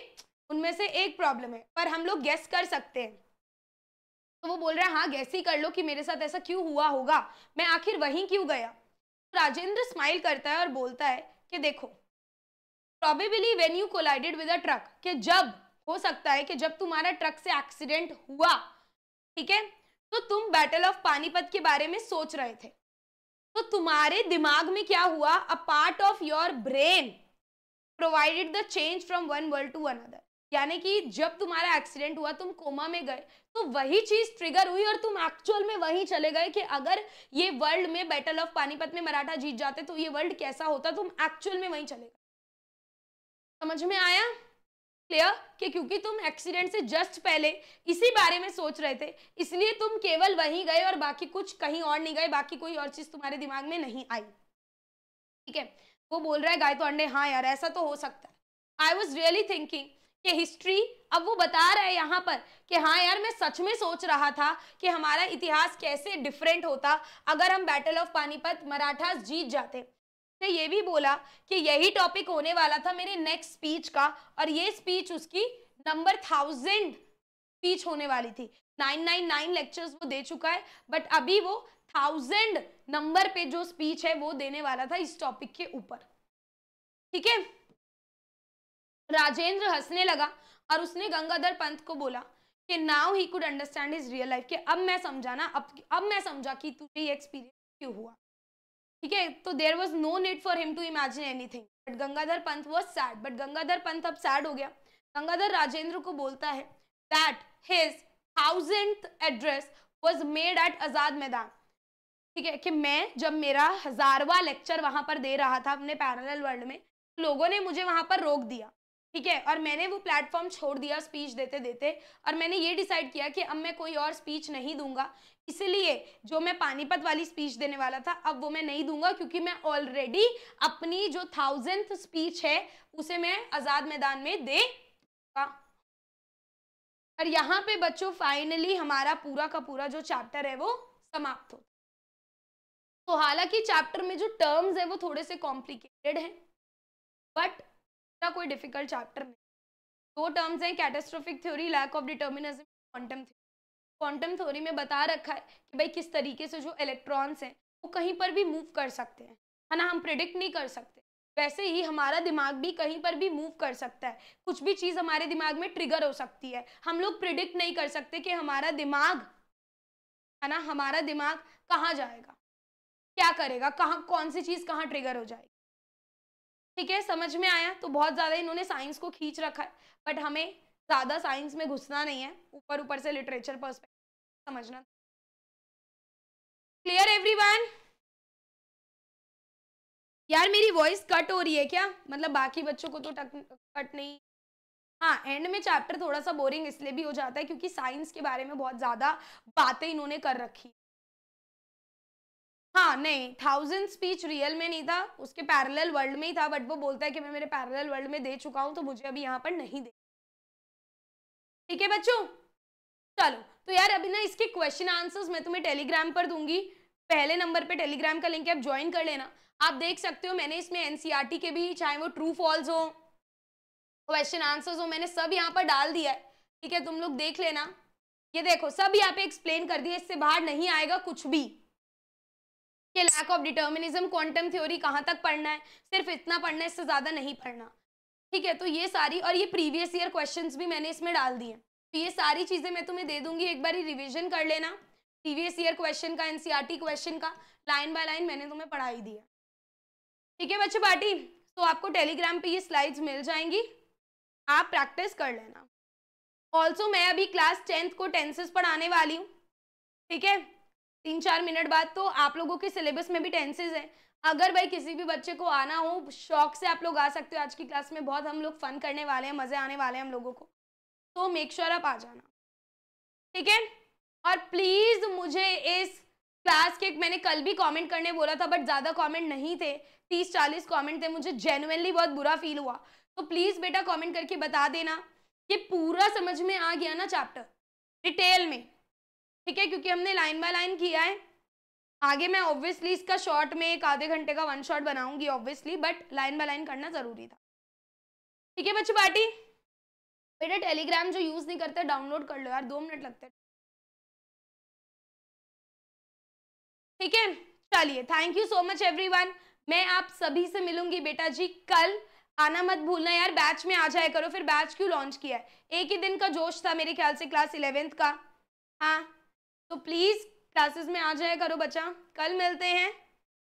उनमें से एक प्रॉब्लम है पर हम लोग गेस कर सकते हैं तो वो बोल रहे हैं हाँ गैस ही कर लो कि मेरे साथ ऐसा क्यों हुआ होगा मैं आखिर वहीं क्यों गया तो राजेंद्र स्माइल करता है और बोलता है कि देखो probably when you collided with a truck कि जब हो सकता है कि जब तुम्हारा ट्रक से एक्सीडेंट हुआ ठीक है तो तुम बैटल ऑफ पानीपत के बारे में सोच रहे थे तो तुम्हारे दिमाग में क्या हुआ a part of your brain provided the change from one world to another यानी कि जब तुम्हारा एक्सीडेंट हुआ तुम कोमा में गए तो वही चीज ट्रिगर हुई और तुम एक्चुअल में वही चले गए कि अगर ये वर्ल्ड में बैटल ऑफ पानीपत में मराठा जीत जाते तो ये वर्ल्ड कैसा होता तुम एक्चुअल में वही चले गए समझ में आया क्लियर कि क्योंकि तुम एक्सीडेंट से जस्ट पहले इसी बारे में सोच रहे थे इसलिए तुम केवल वहीं गए और बाकी कुछ कहीं और नहीं गए बाकी कोई और चीज तुम्हारे दिमाग में नहीं आई ठीक है वो बोल रहा है गाय तो अंडे हाँ यार ऐसा तो हो सकता है आई वॉज रियली थिंकिंग कि हिस्ट्री अब वो बता रहा है यहाँ पर कि हाँ यार मैं सच में सोच रहा था कि हमारा इतिहास कैसे डिफरेंट होता अगर हम बैटल ऑफ पानीपत मराठा जीत जाते तो ये भी बोला कि यही टॉपिक होने वाला था मेरे नेक्स्ट स्पीच का और ये स्पीच उसकी नंबर थाउजेंड स्पीच होने वाली थी नाइन नाइन नाइन लेक्चर्स वो दे चुका है बट अभी वो थाउजेंड नंबर पे जो स्पीच है वो देने वाला था इस टॉपिक के ऊपर ठीक है राजेंद्र हंसने लगा और उसने गंगाधर पंत को बोला कि now he could understand is real life कि अब मैं समझाना अब अब मैं समझा कि तुझे ये एक्सपीरियंस क्यों हुआ ठीक है तो there was no need for him to imagine anything but Gangadhar Pant was sad but Gangadhar Pant अब सैड हो गया गंगाधर राजेंद्र को बोलता है that his thousandth address was made at Azad Maidan ठीक है कि मैं जब मेरा हजारवा लेक्चर वहाँ पर दे रहा था अपने पैरेलल वर्ल्ड में लोगों ने मुझे वहाँ पर रोक दिया ठीक है और मैंने वो प्लेटफॉर्म छोड़ दिया स्पीच देते देते और मैंने ये डिसाइड किया कि अब मैं कोई और स्पीच नहीं दूंगा इसलिए जो मैं पानीपत वाली स्पीच देने वाला था अब वो मैं नहीं दूंगा क्योंकि मैं ऑलरेडी अपनी जो थाउजेंथ स्पीच है उसे मैं आज़ाद मैदान में दे और यहाँ पे बच्चों फाइनली हमारा पूरा का पूरा जो चैप्टर है वो समाप्त हो तो हालांकि चैप्टर में जो टर्म्स है वो थोड़े से कॉम्प्लिकेटेड है बट इतना कोई डिफिकल्ट चैप्टर नहीं दो टर्म्स हैं catastrophic theory lack of determinism quantum theory quantum theory में बता रखा है कि भाई किस तरीके से जो इलेक्ट्रॉन्स हैं वो कहीं पर भी मूव कर सकते हैं है ना हम प्रिडिक्ट नहीं कर सकते वैसे ही हमारा दिमाग भी कहीं पर भी मूव कर सकता है कुछ भी चीज़ हमारे दिमाग में ट्रिगर हो सकती है हम लोग प्रिडिक्ट नहीं कर सकते कि हमारा दिमाग है ना हमारा दिमाग कहाँ जाएगा क्या करेगा कहाँ कौन सी चीज़ कहाँ ट्रिगर हो जाएगी ठीक है समझ में आया तो बहुत ज़्यादा इन्होंने साइंस को खींच रखा है बट हमें ज़्यादा साइंस में घुसना नहीं है ऊपर ऊपर से लिटरेचर पर समझना क्लियर एवरीवन यार मेरी वॉइस कट हो रही है क्या मतलब बाकी बच्चों को तो टक कट नहीं हाँ एंड में चैप्टर थोड़ा सा बोरिंग इसलिए भी हो जाता है क्योंकि साइंस के बारे में बहुत ज़्यादा बातें इन्होंने कर रखी हाँ नहीं थाउजेंड स्पीच रियल में नहीं था उसके पैरेलल वर्ल्ड में ही था बट वो बोलता है कि मैं मेरे पैरेलल वर्ल्ड में दे चुका हूँ तो मुझे अभी यहाँ पर नहीं दे ठीक है बच्चों चलो तो यार अभी ना इसके क्वेश्चन आंसर्स मैं तुम्हें टेलीग्राम पर दूंगी पहले नंबर पे टेलीग्राम का लिंक आप ज्वाइन कर लेना आप देख सकते हो मैंने इसमें एनसीईआरटी e के भी चाहे वो ट्रू फॉल्स हो क्वेश्चन आंसर्स हो मैंने सब यहाँ पर डाल दिया है ठीक है तुम लोग देख लेना ये देखो सब यहाँ पे एक्सप्लेन कर दिया इससे बाहर नहीं आएगा कुछ भी कि lack of determinism quantum theory कहाँ तक पढ़ना है सिर्फ इतना पढ़ना है इससे ज़्यादा नहीं पढ़ना ठीक है तो ये सारी और ये प्रीवियस ईयर क्वेश्चंस भी मैंने इसमें डाल दिए तो ये सारी चीज़ें मैं तुम्हें दे दूंगी एक बार रिविजन कर लेना प्रीवियस ईयर क्वेश्चन का एन क्वेश्चन e का लाइन बाय लाइन मैंने तुम्हें पढ़ाई दिया ठीक है बच्चे पार्टी तो आपको टेलीग्राम पे ये स्लाइड्स मिल जाएंगी आप प्रैक्टिस कर लेना ऑल्सो मैं अभी क्लास टेंथ को टेंसेस पढ़ाने वाली हूँ ठीक है तीन चार मिनट बाद तो आप लोगों के सिलेबस में भी टेंसेज है अगर भाई किसी भी बच्चे को आना हो शौक से आप लोग आ सकते हो आज की क्लास में बहुत हम लोग फन करने वाले हैं मज़े आने वाले हैं हम लोगों को तो मेक श्योर आप आ जाना ठीक है और प्लीज़ मुझे इस क्लास के मैंने कल भी कमेंट करने बोला था बट ज़्यादा कमेंट नहीं थे तीस चालीस कमेंट थे मुझे जेनुअनली बहुत बुरा फील हुआ तो प्लीज़ बेटा कमेंट करके बता देना कि पूरा समझ में आ गया ना चैप्टर डिटेल में ठीक है क्योंकि हमने लाइन बाय लाइन किया है आगे मैं ऑब्वियसली इसका शॉर्ट में एक आधे घंटे का वन शॉर्ट बनाऊंगी obviously but line by line करना ज़रूरी था ठीक है बच्चों पार्टी बेटा टेलीग्राम जो यूज़ नहीं करते डाउनलोड कर लो यार दो मिनट लगते ठीक है चलिए thank you so much everyone मैं आप सभी से मिलूंगी बेटा जी कल आना मत भूलना यार बैच में आ जाया करो फिर बैच क्यों लॉन्च किया है एक ही दिन का जोश था मेरे ख्याल से क्लास इलेवेंथ का हाँ तो प्लीज़ क्लासेस में आ जाया करो बच्चा कल मिलते हैं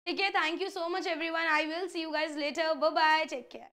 ठीक है thank you so much everyone I will see you guys later bye take care